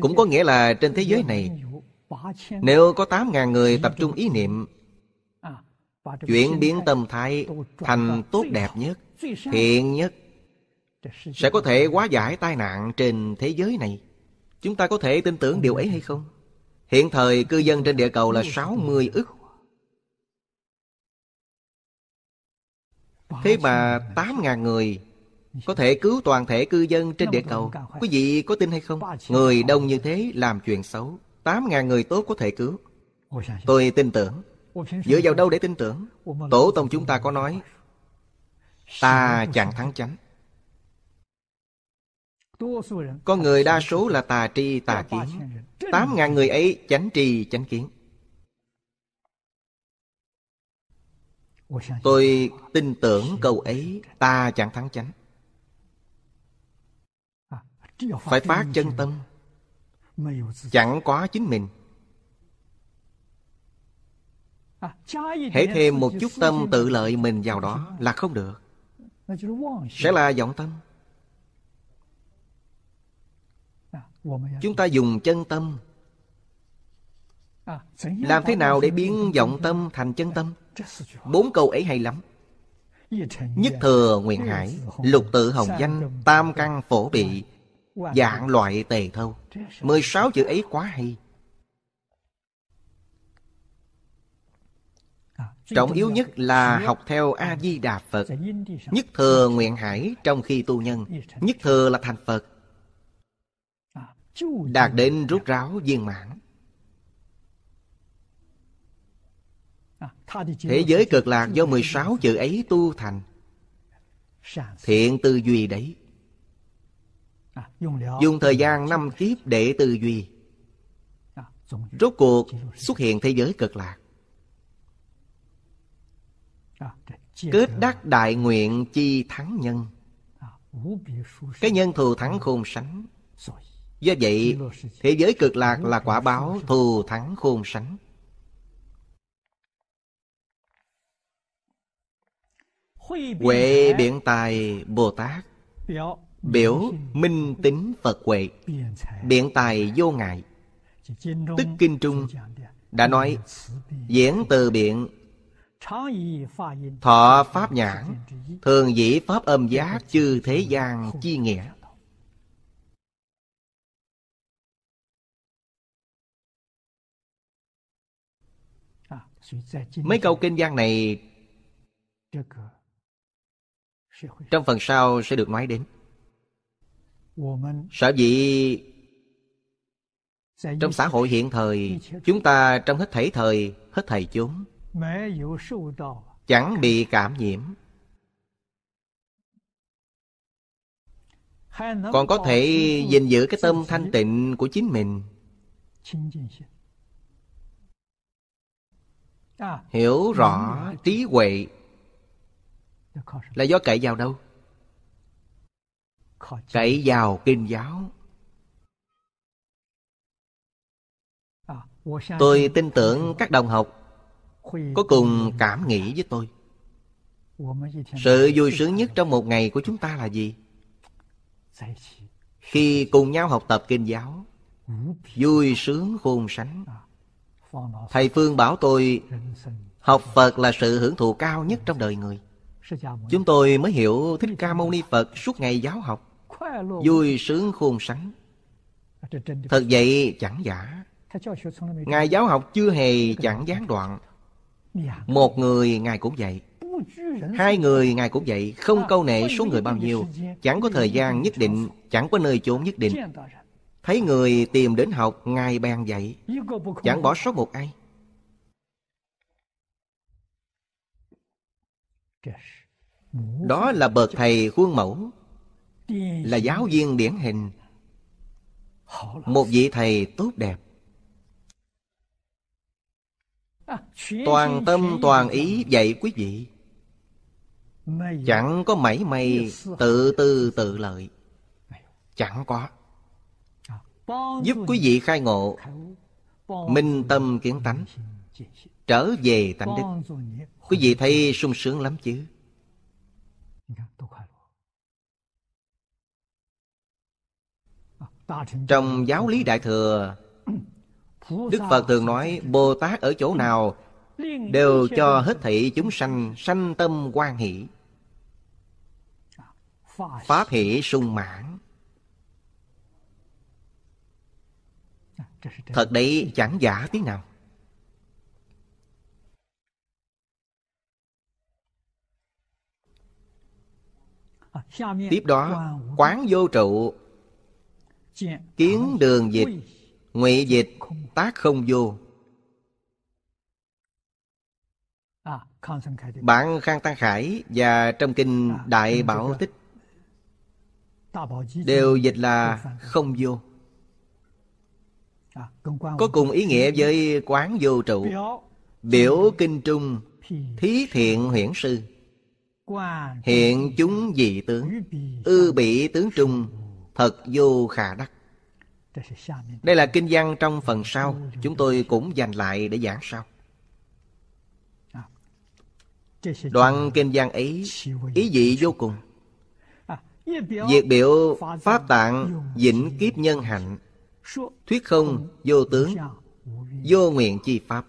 Cũng có nghĩa là trên thế giới này Nếu có 8.000 người tập trung ý niệm Chuyển biến tâm thái thành tốt đẹp nhất Thiện nhất Sẽ có thể hóa giải tai nạn trên thế giới này Chúng ta có thể tin tưởng điều ấy hay không? Hiện thời cư dân trên địa cầu là 60 ức Thế mà 8.000 người Có thể cứu toàn thể cư dân trên địa cầu Quý vị có tin hay không? Người đông như thế làm chuyện xấu 8.000 người tốt có thể cứu Tôi tin tưởng Dựa vào đâu để tin tưởng Tổ tông chúng ta có nói Ta chẳng thắng chánh con người đa số là tà tri tà kiến Tám ngàn người ấy chánh trì chánh kiến Tôi tin tưởng câu ấy Ta chẳng thắng chánh à, Phải phát chân tâm Chẳng quá chính mình à, Hãy thêm một chút tâm tự lợi mình vào đó Là không được Sẽ là vọng tâm Chúng ta dùng chân tâm à, Làm thế nào để biến vọng tâm thành chân tâm Bốn câu ấy hay lắm Nhất thừa nguyện hải Lục tự hồng danh Tam căn phổ bị dạ. Dạng loại tề thâu mười sáu chữ ấy quá hay à, Trọng yếu nhất là học theo à, A-di-đà Phật Nhất thừa nguyện hải trong khi tu nhân Nhất thừa là thành Phật đạt đến rút ráo viên mãn à, Thế giới cực lạc do 16 chữ ấy tu thành Thiện tư duy đấy à, Dùng thời gian năm kiếp để tư duy à, Rốt cuộc xuất hiện thế giới cực lạc Kết đắc đại nguyện chi thắng nhân Cái nhân thù thắng khôn sánh Do vậy, thế giới cực lạc là quả báo thù thắng khôn sánh. Huệ biện tài Bồ Tát Biểu minh tính Phật huệ Biện tài vô ngại Tức Kinh Trung đã nói Diễn từ biện Thọ pháp nhãn Thường dĩ pháp âm giác chư thế gian chi nghĩa Mấy câu kinh văn này trong phần sau sẽ được nói đến sở dĩ trong xã hội hiện thời chúng ta trong hết thảy thời hết thầy chúng chẳng bị cảm nhiễm còn có thể gìn giữ cái tâm thanh tịnh của chính mình À. hiểu rõ ừ. trí huệ dạ, là do cậy vào đâu cậy vào kinh giáo à, tôi tin tưởng các đồng học có cùng cảm nghĩ với tôi sự vui sướng nhất trong một ngày của chúng ta là gì khi cùng nhau học tập kinh giáo ừ, vui sướng khôn sánh à. Thầy Phương bảo tôi Học Phật là sự hưởng thụ cao nhất trong đời người Chúng tôi mới hiểu Thích Ca Mâu Ni Phật suốt ngày giáo học Vui sướng khôn sắn Thật vậy chẳng giả Ngài giáo học chưa hề chẳng gián đoạn Một người Ngài cũng vậy Hai người Ngài cũng vậy Không câu nệ số người bao nhiêu Chẳng có thời gian nhất định Chẳng có nơi chốn nhất định Thấy người tìm đến học Ngài bèn dạy Chẳng bỏ sót một ai Đó là bậc thầy khuôn mẫu Là giáo viên điển hình Một vị thầy tốt đẹp Toàn tâm toàn ý dạy quý vị Chẳng có mảy may tự tư tự lợi Chẳng có giúp quý vị khai ngộ minh tâm kiến tánh trở về tánh đức quý vị thấy sung sướng lắm chứ trong giáo lý đại thừa đức phật thường nói bồ tát ở chỗ nào đều cho hết thị chúng sanh sanh tâm quan hỷ pháp hỷ sung mãn Thật đấy chẳng giả tí nào Tiếp đó Quán vô trụ Kiến đường dịch Ngụy dịch Tác không vô Bạn Khang Tăng Khải Và trong kinh Đại Bảo Tích Đều dịch là không vô À, có cùng ý nghĩa với quán vô trụ biểu kinh trung thí thiện huyển sư hiện chúng dị tướng ư bị tướng trung thật vô khả đắc đây là kinh văn trong phần sau chúng tôi cũng dành lại để giảng sau à, đoạn kinh văn ấy ý vị vô cùng diệt à, biểu pháp tạng vĩnh kiếp nhân hạnh Thuyết không vô tướng Vô nguyện chi pháp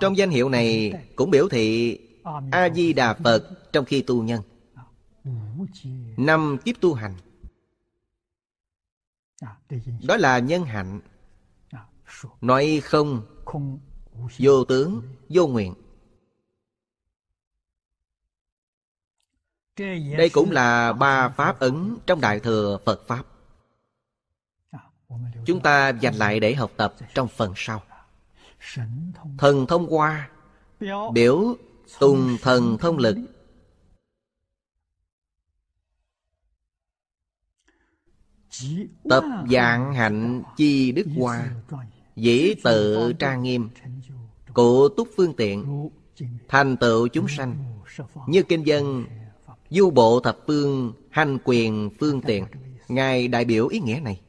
Trong danh hiệu này cũng biểu thị A-di-đà Phật trong khi tu nhân Năm kiếp tu hành Đó là nhân hạnh Nói không Vô tướng, vô nguyện Đây cũng là ba pháp ấn trong Đại Thừa Phật Pháp. À, chúng ta dành lại để học tập trong phần sau. Thần thông qua biểu tùng thần thông lực tập dạng hạnh chi đức hoa dĩ tự trang nghiêm cụ túc phương tiện thành tựu chúng sanh như kinh dân Du bộ thập phương hành quyền phương tiện Ngài đại biểu ý nghĩa này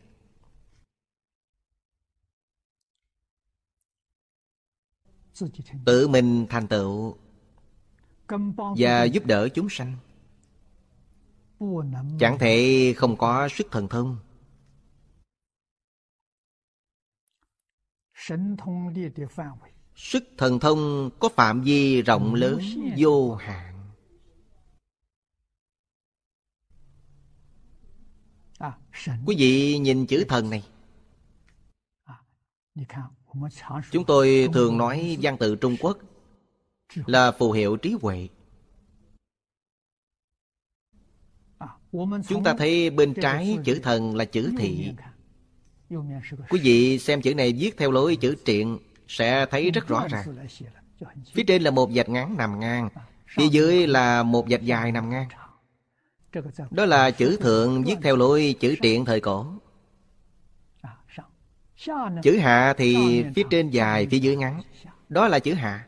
Tự mình thành tựu Và giúp đỡ chúng sanh Chẳng thể không có sức thần thông Sức thần thông có phạm vi rộng lớn vô hạn À, Quý vị nhìn chữ thần này à, Chúng tôi thường nói văn tự Trung Quốc Là phù hiệu trí huệ à, Chúng ta thấy bên trái chữ thần là chữ thị Quý vị xem chữ này viết theo lối chữ triện Sẽ thấy rất rõ ràng Phía trên là một vạch ngắn nằm ngang Phía dưới là một vạch dài nằm ngang đó là chữ thượng viết theo lối chữ triện thời cổ Chữ hạ thì phía trên dài, phía dưới ngắn Đó là chữ hạ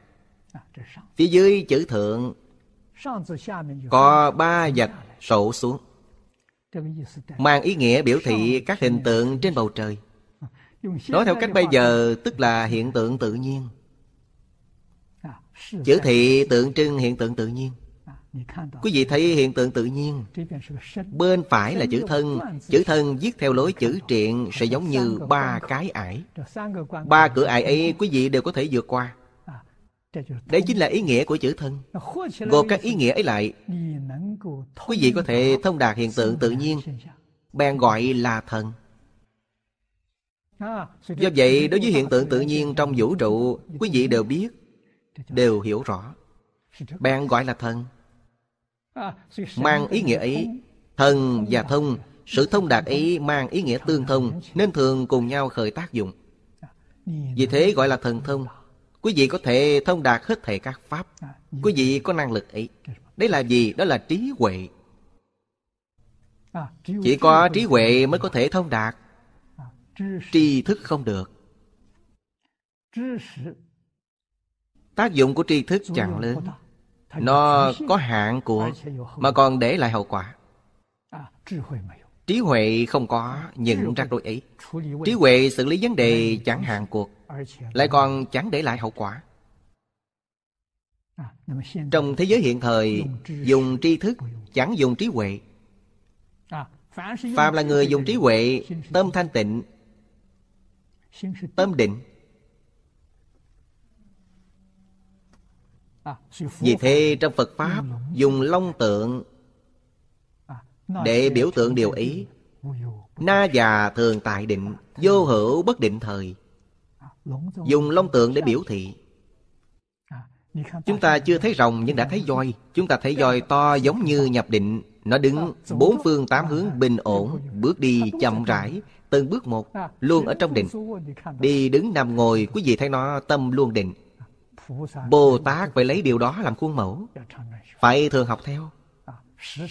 Phía dưới chữ thượng Có ba vật sổ xuống Mang ý nghĩa biểu thị các hình tượng trên bầu trời Nói theo cách bây giờ tức là hiện tượng tự nhiên Chữ thị tượng trưng hiện tượng tự nhiên Quý vị thấy hiện tượng tự nhiên Bên phải là chữ thân Chữ thân viết theo lối chữ triện Sẽ giống như ba cái ải Ba cửa ải ấy quý vị đều có thể vượt qua Đây chính là ý nghĩa của chữ thân Gộp các ý nghĩa ấy lại Quý vị có thể thông đạt hiện tượng tự nhiên Bèn gọi là thần Do vậy đối với hiện tượng tự nhiên trong vũ trụ Quý vị đều biết Đều hiểu rõ Bèn gọi là thần Mang ý nghĩa ấy Thần và thông Sự thông đạt ý mang ý nghĩa tương thông Nên thường cùng nhau khởi tác dụng Vì thế gọi là thần thông Quý vị có thể thông đạt hết thầy các pháp Quý vị có năng lực ấy Đấy là gì? Đó là trí huệ Chỉ có trí huệ mới có thể thông đạt Tri thức không được Tác dụng của tri thức chẳng lớn nó có hạn của mà còn để lại hậu quả trí huệ không có nhận ra đối ấy trí huệ xử lý vấn đề chẳng hạn cuộc lại còn chẳng để lại hậu quả à, trong thế giới hiện thời dùng tri thức chẳng dùng trí huệ à, phạm là người dùng trí huệ tâm thanh tịnh tâm định Vì thế trong Phật Pháp dùng long tượng Để biểu tượng điều ý Na già thường tại định Vô hữu bất định thời Dùng long tượng để biểu thị Chúng ta chưa thấy rồng nhưng đã thấy voi Chúng ta thấy voi to giống như nhập định Nó đứng bốn phương tám hướng bình ổn Bước đi chậm rãi Từng bước một Luôn ở trong định Đi đứng nằm ngồi Quý vị thấy nó tâm luôn định Bồ Tát phải lấy điều đó làm khuôn mẫu Phải thường học theo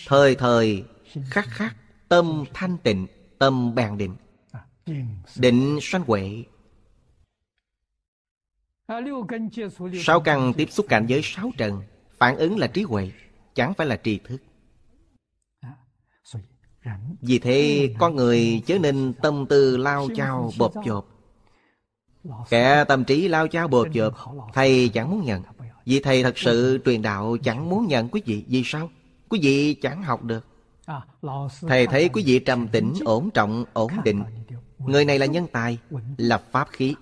Thời thời khắc khắc Tâm thanh tịnh Tâm bàn định Định sanh huệ Sáu căn tiếp xúc cảnh giới sáu trần Phản ứng là trí huệ Chẳng phải là tri thức Vì thế con người chớ nên tâm tư lao chao bộp chộp kẻ tâm trí lao chao bột dợp Thầy chẳng muốn nhận Vì thầy thật sự truyền đạo chẳng muốn nhận quý vị Vì sao? Quý vị chẳng học được Thầy thấy quý vị trầm tĩnh, ổn trọng, ổn định Người này là nhân tài, là pháp khí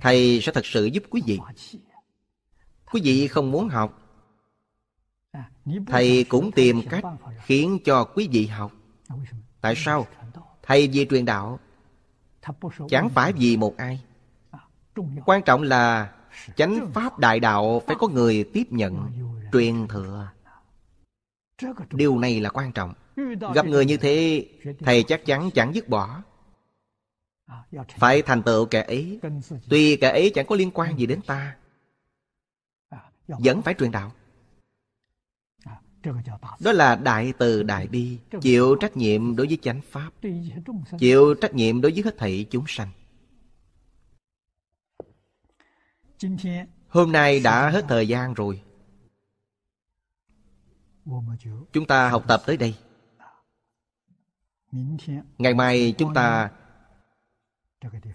Thầy sẽ thật sự giúp quý vị Quý vị không muốn học Thầy cũng tìm cách khiến cho quý vị học Tại sao? Thầy vì truyền đạo Chẳng phải vì một ai quan trọng là chánh pháp đại đạo phải có người tiếp nhận truyền thừa điều này là quan trọng gặp người như thế thầy chắc chắn chẳng dứt bỏ à, phải thành tựu kẻ ấy tuy kẻ ấy chẳng có liên quan gì đến ta à, vẫn phải truyền đạo à, đó là đại từ đại bi chịu trách nhiệm đối với chánh pháp chịu trách nhiệm đối với hết thảy chúng sanh Hôm nay đã hết thời gian rồi Chúng ta học tập tới đây Ngày mai chúng ta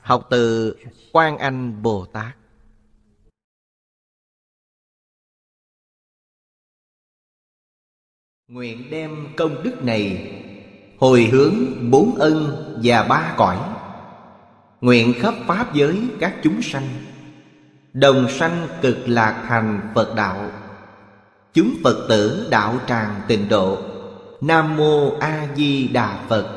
Học từ Quang Anh Bồ Tát Nguyện đem công đức này Hồi hướng bốn ân và ba cõi Nguyện khắp Pháp giới các chúng sanh Đồng sanh cực lạc hành Phật đạo Chúng Phật tử đạo tràng tịnh độ Nam mô A Di Đà Phật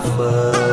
offer